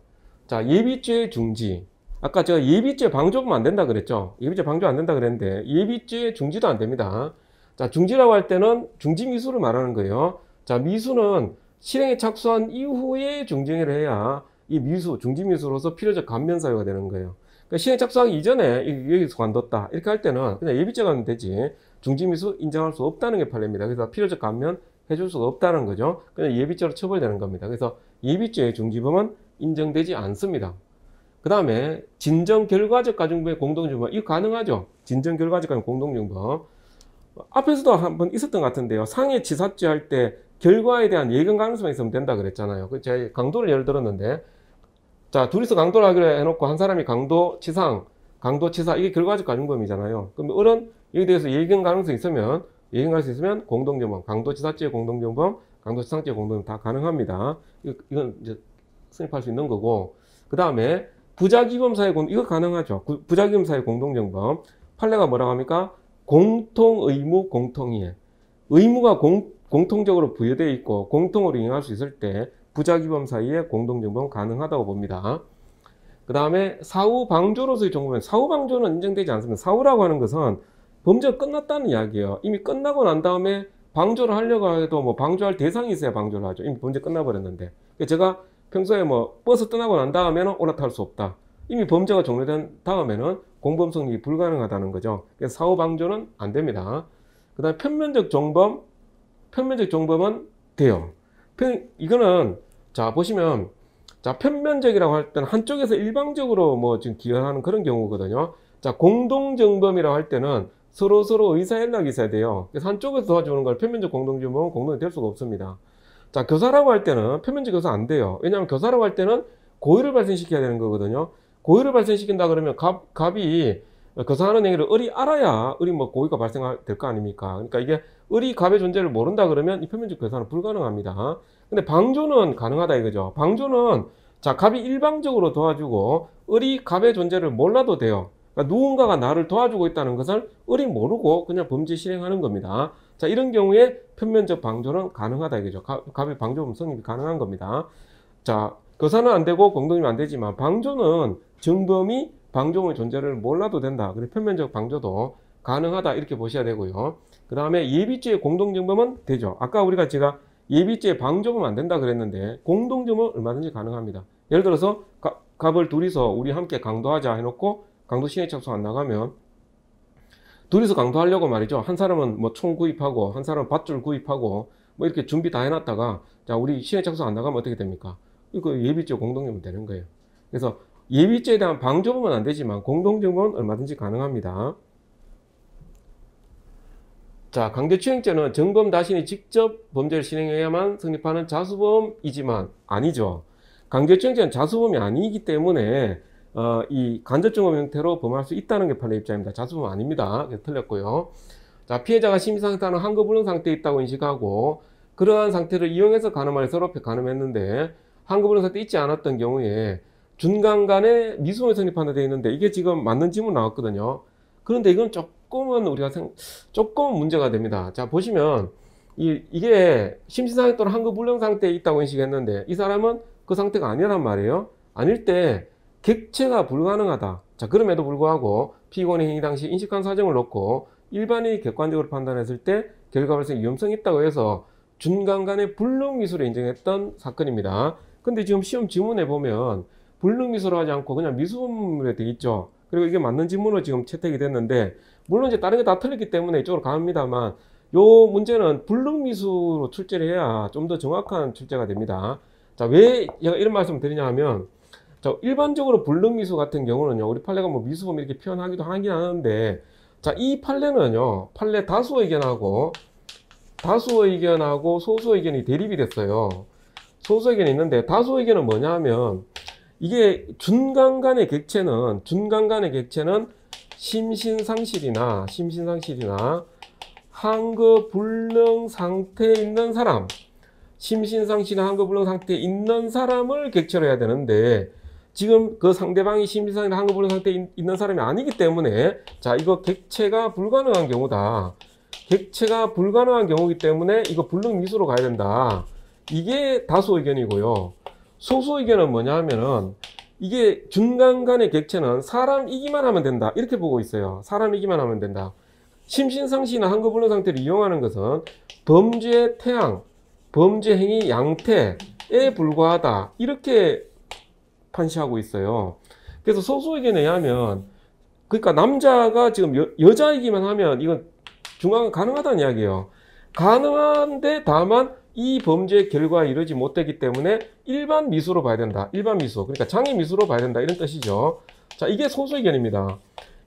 자 예비죄 중지. 아까 제가 예비죄 방조면 안 된다 그랬죠. 예비죄 방조 안 된다 그랬는데 예비죄 중지도 안 됩니다. 자, 중지라고 할 때는 중지 미수를 말하는 거예요. 자, 미수는 실행에 착수한 이후에 중징을 해야 이 미수, 중지 미수로서 필요적 감면 사유가 되는 거예요. 그러니까 실행 착수하기 이전에 여기서 관뒀다 이렇게 할 때는 그냥 예비죄가 하면 되지 중지 미수 인정할 수 없다는 게 판례입니다. 그래서 필요적 감면 해줄 수가 없다는 거죠. 그냥 예비죄로 처벌되는 겁니다. 그래서 예비죄의 중지범은 인정되지 않습니다. 그 다음에 진정 결과적 가중부의 공동중범 이거 가능하죠. 진정 결과적 가중 공동중범 앞에서도 한번 있었던 것 같은데요. 상해 지사죄 할 때 결과에 대한 예견 가능성이 있으면 된다 그랬잖아요. 그 제가 강도를 예를 들었는데, 자, 둘이서 강도를 하기로 해놓고 한 사람이 강도 치상, 강도 치사, 이게 결과적 가중범이잖아요. 그럼 어른, 여기 대해서 예견 가능성이 있으면, 예견 가능성이 있으면 공동정범, 강도 치사죄 공동정범, 강도 치상죄 공동정범 다 가능합니다. 이건 이제 승립할 수 있는 거고, 그 다음에 부작위범 사의 공, 이거 가능하죠. 부작위범 사의 공동정범. 판례가 뭐라고 합니까? 공통 의무 공통이해. 의무가 공, 공통적으로 부여되어 있고 공통으로 이용할 수 있을 때 부작위범 사이에 공동정범 가능하다고 봅니다. 그 다음에 사후방조로서의 정보면 사후방조는 인정되지 않습니다. 사후라고 하는 것은 범죄가 끝났다는 이야기예요. 이미 끝나고 난 다음에 방조를 하려고 해도 뭐 방조할 대상이 있어야 방조를 하죠. 이미 범죄 끝나버렸는데. 제가 평소에 뭐 버스 떠나고 난 다음에는 올라탈 수 없다. 이미 범죄가 종료된 다음에는 공범 성립이 불가능하다는 거죠. 그래서 사후 방조는 안 됩니다. 그 다음에 편면적 정범, 편면적 정범은 돼요. 편, 이거는 자 보시면 자 편면적이라고 할 때는 한쪽에서 일방적으로 뭐 지금 기여하는 그런 경우거든요. 자 공동 정범이라고 할 때는 서로 서로 의사 연락이 있어야 돼요. 그래서 한쪽에서 도와주는 걸 편면적 공동 정범은 공동이 될 수가 없습니다. 자 교사라고 할 때는 편면적 교사 안 돼요. 왜냐하면 교사라고 할 때는 고의를 발생시켜야 되는 거거든요. 고의를 발생시킨다 그러면 갑, 갑이 거사하는 행위를 을이 알아야 을이 뭐 고의가 발생될 거 아닙니까? 그러니까 이게 을이 갑의 존재를 모른다 그러면 이 표면적 거사는 불가능합니다. 근데 방조는 가능하다 이거죠. 방조는 자 갑이 일방적으로 도와주고 을이 갑의 존재를 몰라도 돼요. 그러니까 누군가가 나를 도와주고 있다는 것을 을이 모르고 그냥 범죄 실행하는 겁니다. 자 이런 경우에 표면적 방조는 가능하다 이거죠. 갑, 갑의 방조범 성립이 가능한 겁니다. 자 거사는 안 되고 공동이면 안 되지만 방조는 증범이 방조의 존재를 몰라도 된다. 그리고 표면적 방조도 가능하다 이렇게 보셔야 되고요. 그 다음에 예비죄 공동증범은 되죠. 아까 우리가 제가 예비죄 방조범 안 된다 그랬는데 공동증범은 얼마든지 가능합니다. 예를 들어서 가, 갑을 둘이서 우리 함께 강도하자 해놓고 강도 시행 착수 안 나가면 둘이서 강도하려고 말이죠. 한 사람은 뭐 총 구입하고 한 사람은 밧줄 구입하고 뭐 이렇게 준비 다 해놨다가 자 우리 시행 착수 안 나가면 어떻게 됩니까? 이거 예비죄 공동증범 되는 거예요. 그래서 예비죄에 대한 방조범은 안 되지만 공동정범은 얼마든지 가능합니다. 자, 강제추행죄는 정범 자신이 직접 범죄를 실행해야만 성립하는 자수범이지만 아니죠. 강제추행죄는 자수범이 아니기 때문에 어, 이 간접증범 형태로 범할 수 있다는 게 판례 입장입니다. 자수범 아닙니다. 틀렸고요. 자, 피해자가 심상타는 한거불능 상태에 있다고 인식하고 그러한 상태를 이용해서 가늠하서서게 가늠했는데 한거불능 상태에 있지 않았던 경우에 중간 간에 미수원 성립 하나 되어 있는데 이게 지금 맞는 질문 나왔거든요. 그런데 이건 조금은 우리가 생, 조금 문제가 됩니다. 자 보시면 이, 이게 심신상해 또는 한급불량 상태에 있다고 인식했는데 이 사람은 그 상태가 아니란 말이에요. 아닐 때 객체가 불가능하다. 자 그럼에도 불구하고 피고인의 행위 당시 인식한 사정을 놓고 일반인이 객관적으로 판단했을 때 결과 발생 위험성이 있다고 해서 중간 간의 불능 미수를 인정했던 사건입니다. 근데 지금 시험 지문에 보면 불능 미소로 하지 않고 그냥 미소음에로돼 있죠. 그리고 이게 맞는 질문으로 지금 채택이 됐는데 물론 이제 다른 게 다 틀렸기 때문에 이쪽으로 갑니다만 요 문제는 불능 미수로 출제를 해야 좀 더 정확한 출제가 됩니다. 자, 왜 제가 이런 말씀 을 드리냐 하면 자, 일반적으로 불능 미수 같은 경우는요. 우리 판례가 뭐 미수범 이렇게 표현하기도 하긴 하는데 자, 이 판례는요. 판례 다수 의견하고 다수 의견하고 소수 의견이 대립이 됐어요. 소수 의견이 있는데 다수 의견은 뭐냐 하면 이게 중간 간의 객체는 중간 간의 객체는 심신상실이나 심신상실이나 항거 불능 상태에 있는 사람 심신상실이나 항거 불능 상태에 있는 사람을 객체로 해야 되는데 지금 그 상대방이 심신상실이나 항거 불능 상태에 있는 사람이 아니기 때문에 자 이거 객체가 불가능한 경우다 객체가 불가능한 경우이기 때문에 이거 불능 미수로 가야 된다 이게 다수 의견이고요 소수 의견은 뭐냐 하면은 이게 중간 간의 객체는 사람 이기만 하면 된다 이렇게 보고 있어요 사람 이기만 하면 된다 심신상시나 한거불능 상태를 이용하는 것은 범죄 태양 범죄 행위 양태에 불과하다 이렇게 판시하고 있어요 그래서 소수 의견에 의하면 그러니까 남자가 지금 여, 여자이기만 하면 이건 중앙은 가능하다는 이야기예요 가능한데 다만 이 범죄의 결과에 이르지 못되기 때문에 일반 미수로 봐야 된다. 일반 미수. 그러니까 장애 미수로 봐야 된다. 이런 뜻이죠. 자, 이게 소수 의견입니다.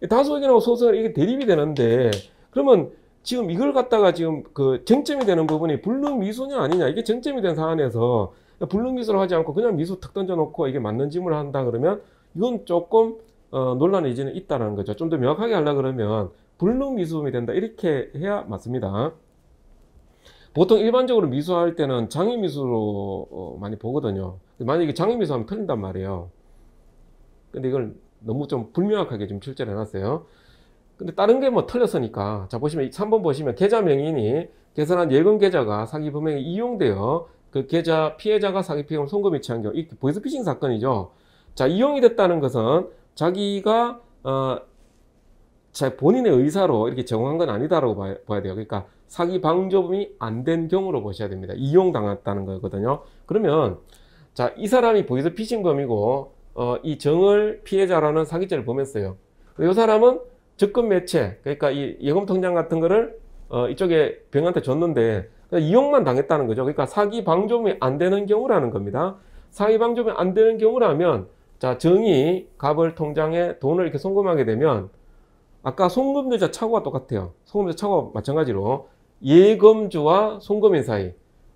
다수 의견하고 소수 의견 이게 대립이 되는데 그러면 지금 이걸 갖다가 지금 그 쟁점이 되는 부분이 불능 미수냐 아니냐 이게 쟁점이 된 사안에서 불능 미수를 하지 않고 그냥 미수 탁 던져놓고 이게 맞는 짐을 한다 그러면 이건 조금 어, 논란의 여지는 있다는 거죠. 좀 더 명확하게 하려 그러면 불능 미수음이 된다 이렇게 해야 맞습니다. 보통 일반적으로 미수할 때는 장인미수로 어, 많이 보거든요. 만약에 장인미술 하면 틀린단 말이에요. 근데 이걸 너무 좀 불명확하게 좀 출제를 해놨어요. 근데 다른 게 뭐 틀렸으니까. 자, 보시면 3번 보시면 계좌 명인이 계산한 예금 계좌가 사기 범행에 이용되어 그 계좌 피해자가 사기 피해금 송금에 취한 경우, 이 보이스피싱 사건이죠. 자, 이용이 됐다는 것은 자기가, 어, 자, 본인의 의사로 이렇게 정한 건 아니다라고 봐야, 봐야 돼요. 그러니까 사기 방조범이 안 된 경우로 보셔야 됩니다. 이용당했다는 거거든요. 그러면 자 이 사람이 보이스 피싱범이고 어, 이 정을 피해자라는 사기죄를 범했어요. 이 사람은 적금 매체 그러니까 이 예금 통장 같은 거를 어, 이쪽에 병한테 줬는데 이용만 당했다는 거죠. 그러니까 사기 방조범이 안 되는 경우라는 겁니다. 사기 방조범이 안 되는 경우라면 자 정이 갑을 통장에 돈을 이렇게 송금하게 되면 아까 송금대자 차고와 똑같아요. 송금대자 차고 마찬가지로 예금주와 송금인 사이,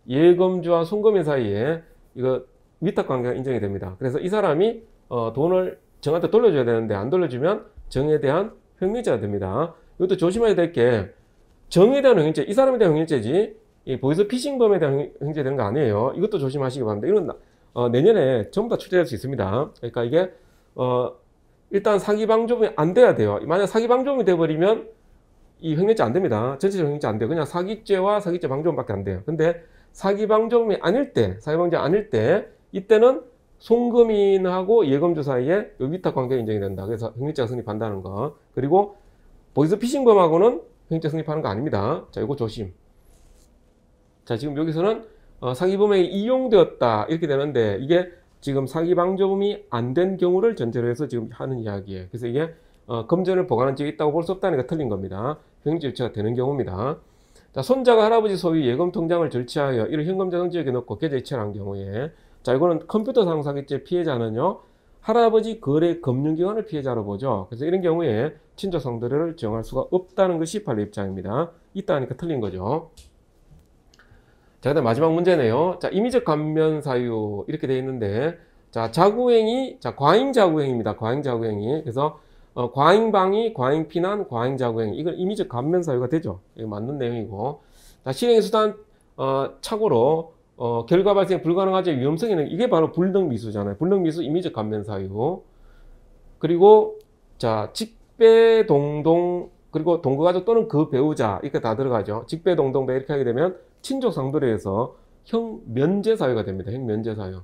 예금주와 송금인 사이에 이거 위탁 관계가 인정이 됩니다. 그래서 이 사람이 어, 돈을 정한테 돌려줘야 되는데 안 돌려주면 정에 대한 횡령죄가 됩니다. 이것도 조심해야 될 게 정에 대한 횡령죄, 이 사람에 대한 횡령죄지 이 보이스 피싱범에 대한 횡령죄 되는 거 아니에요. 이것도 조심하시기 바랍니다. 이런 어, 내년에 전부 다 출제될 수 있습니다. 그러니까 이게 어, 일단 사기 방조범이 안 돼야 돼요. 만약 사기 방조범이 돼버리면 이 형량제 안 됩니다. 전체적 형량제 안 돼요. 그냥 사기죄와 사기죄 방조범밖에 안 돼요. 근데 사기 방조범이 아닐 때, 사기 방조 이 아닐 때, 이때는 송금인하고 예금주 사이에 위탁 관계가 인정이 된다. 그래서 형량제가 성립한다는 거. 그리고 보이스 피싱범하고는 형량제 성립하는 거 아닙니다. 자, 이거 조심. 자, 지금 여기서는 어, 사기범행이 이용되었다. 이렇게 되는데 이게 지금 사기 방조범이 안 된 경우를 전제로 해서 지금 하는 이야기예요. 그래서 이게 어, 금전을 보관한 적이 있다고 볼 수 없다는 게 틀린 겁니다. 형질체가 되는 경우입니다. 자, 손자가 할아버지 소유 예금 통장을 절취하여 이를 현금자 등지역에 넣고 계좌 이체를 한 경우에 자 이거는 컴퓨터 상사기죄 피해자는요 할아버지 거래 금융기관을 피해자로 보죠. 그래서 이런 경우에 친족상대를 정할 수가 없다는 것이 판례 입장입니다. 있다 하니까 틀린 거죠. 자, 그다음 마지막 문제네요. 자, 임의적 감면 사유 이렇게 돼 있는데 자, 자구행이 자, 과잉 자구행입니다. 과잉 자구행이. 그래서 어, 과잉방위, 과잉피난, 과잉자구행 이건 이미적 감면사유가 되죠. 이게 맞는 내용이고 자, 실행수단 어, 착오로 어, 결과 발생 불가능하지 위험성에는 이게 바로 불능미수잖아요. 불능미수 이미적 감면사유 그리고 자 직배 동동 그리고 동거가족 또는 그 배우자 이렇게 다 들어가죠. 직배 동동 배 이렇게 하게 되면 친족 상도례에서형 면제 사유가 됩니다. 형 면제 사유.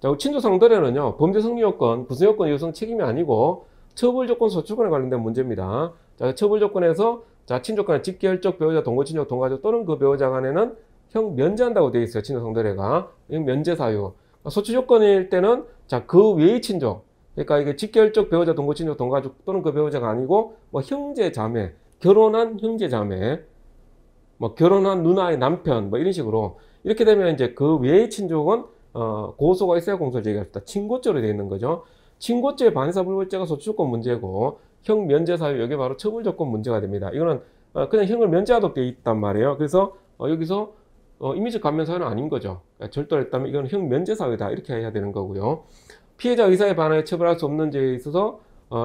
자, 친족 상도례는요 범죄 성리 요건, 구성 요건 요성 책임이 아니고 처벌 조건 소추권에 관련된 문제입니다. 자, 처벌 조건에서 자, 친족 간의 직계혈족 배우자, 동거친족, 동가족 또는 그 배우자 간에는 형 면제한다고 되어 있어요. 친족 성별례가 면제 사유. 소추 조건일 때는 자, 그 외의 친족. 그러니까 이게 직계혈족 배우자, 동거친족, 동가족 또는 그 배우자가 아니고 뭐 형제 자매, 결혼한 형제 자매, 뭐 결혼한 누나의 남편 뭐 이런 식으로 이렇게 되면 이제 그 외의 친족은 어, 고소가 있어야 공소를 제기할 수 있다. 친고죄로 되어 있는 거죠. 친고죄 반사불벌죄가 소추권 문제고 형 면제 사유 여기 바로 처벌 조건 문제가 됩니다. 이거는 어, 그냥 형을 면제하도록 돼 있단 말이에요. 그래서 어, 여기서 어, 이미지 감면 사유는 아닌 거죠. 그러니까 절도했다면 이건 형 면제 사유다 이렇게 해야 되는 거고요. 피해자 의사에 반하여 처벌할 수 없는 죄에 있어서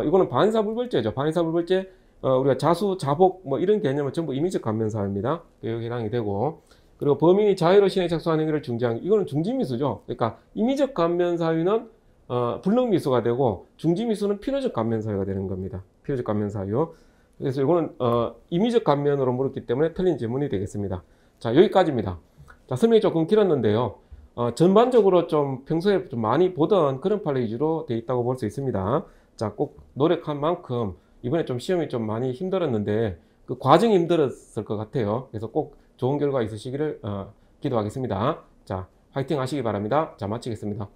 이거는 반사불벌죄죠. 반사불벌죄 우리가 자수, 자복 뭐 이런 개념은 전부 이미지 감면 사유입니다. 여기 해당이 되고 그리고 범인이 자해로 신에 착수한 행위를 중지한 이거는 중지미수죠. 그러니까 이미적 감면 사유는 어, 불능미수가 되고 중지미수는 필요적 감면사유가 되는 겁니다. 필요적 감면사유. 그래서 이거는 어, 임의적 감면으로 물었기 때문에 틀린 질문이 되겠습니다. 자 여기까지입니다. 자 설명이 조금 길었는데요. 어, 전반적으로 좀 평소에 좀 많이 보던 그런 판례 위주로 돼 있다고 볼 수 있습니다. 자 꼭 노력한 만큼 이번에 좀 시험이 좀 많이 힘들었는데 그 과정이 힘들었을 것 같아요. 그래서 꼭 좋은 결과 있으시기를 어, 기도하겠습니다. 자 화이팅 하시기 바랍니다. 자 마치겠습니다.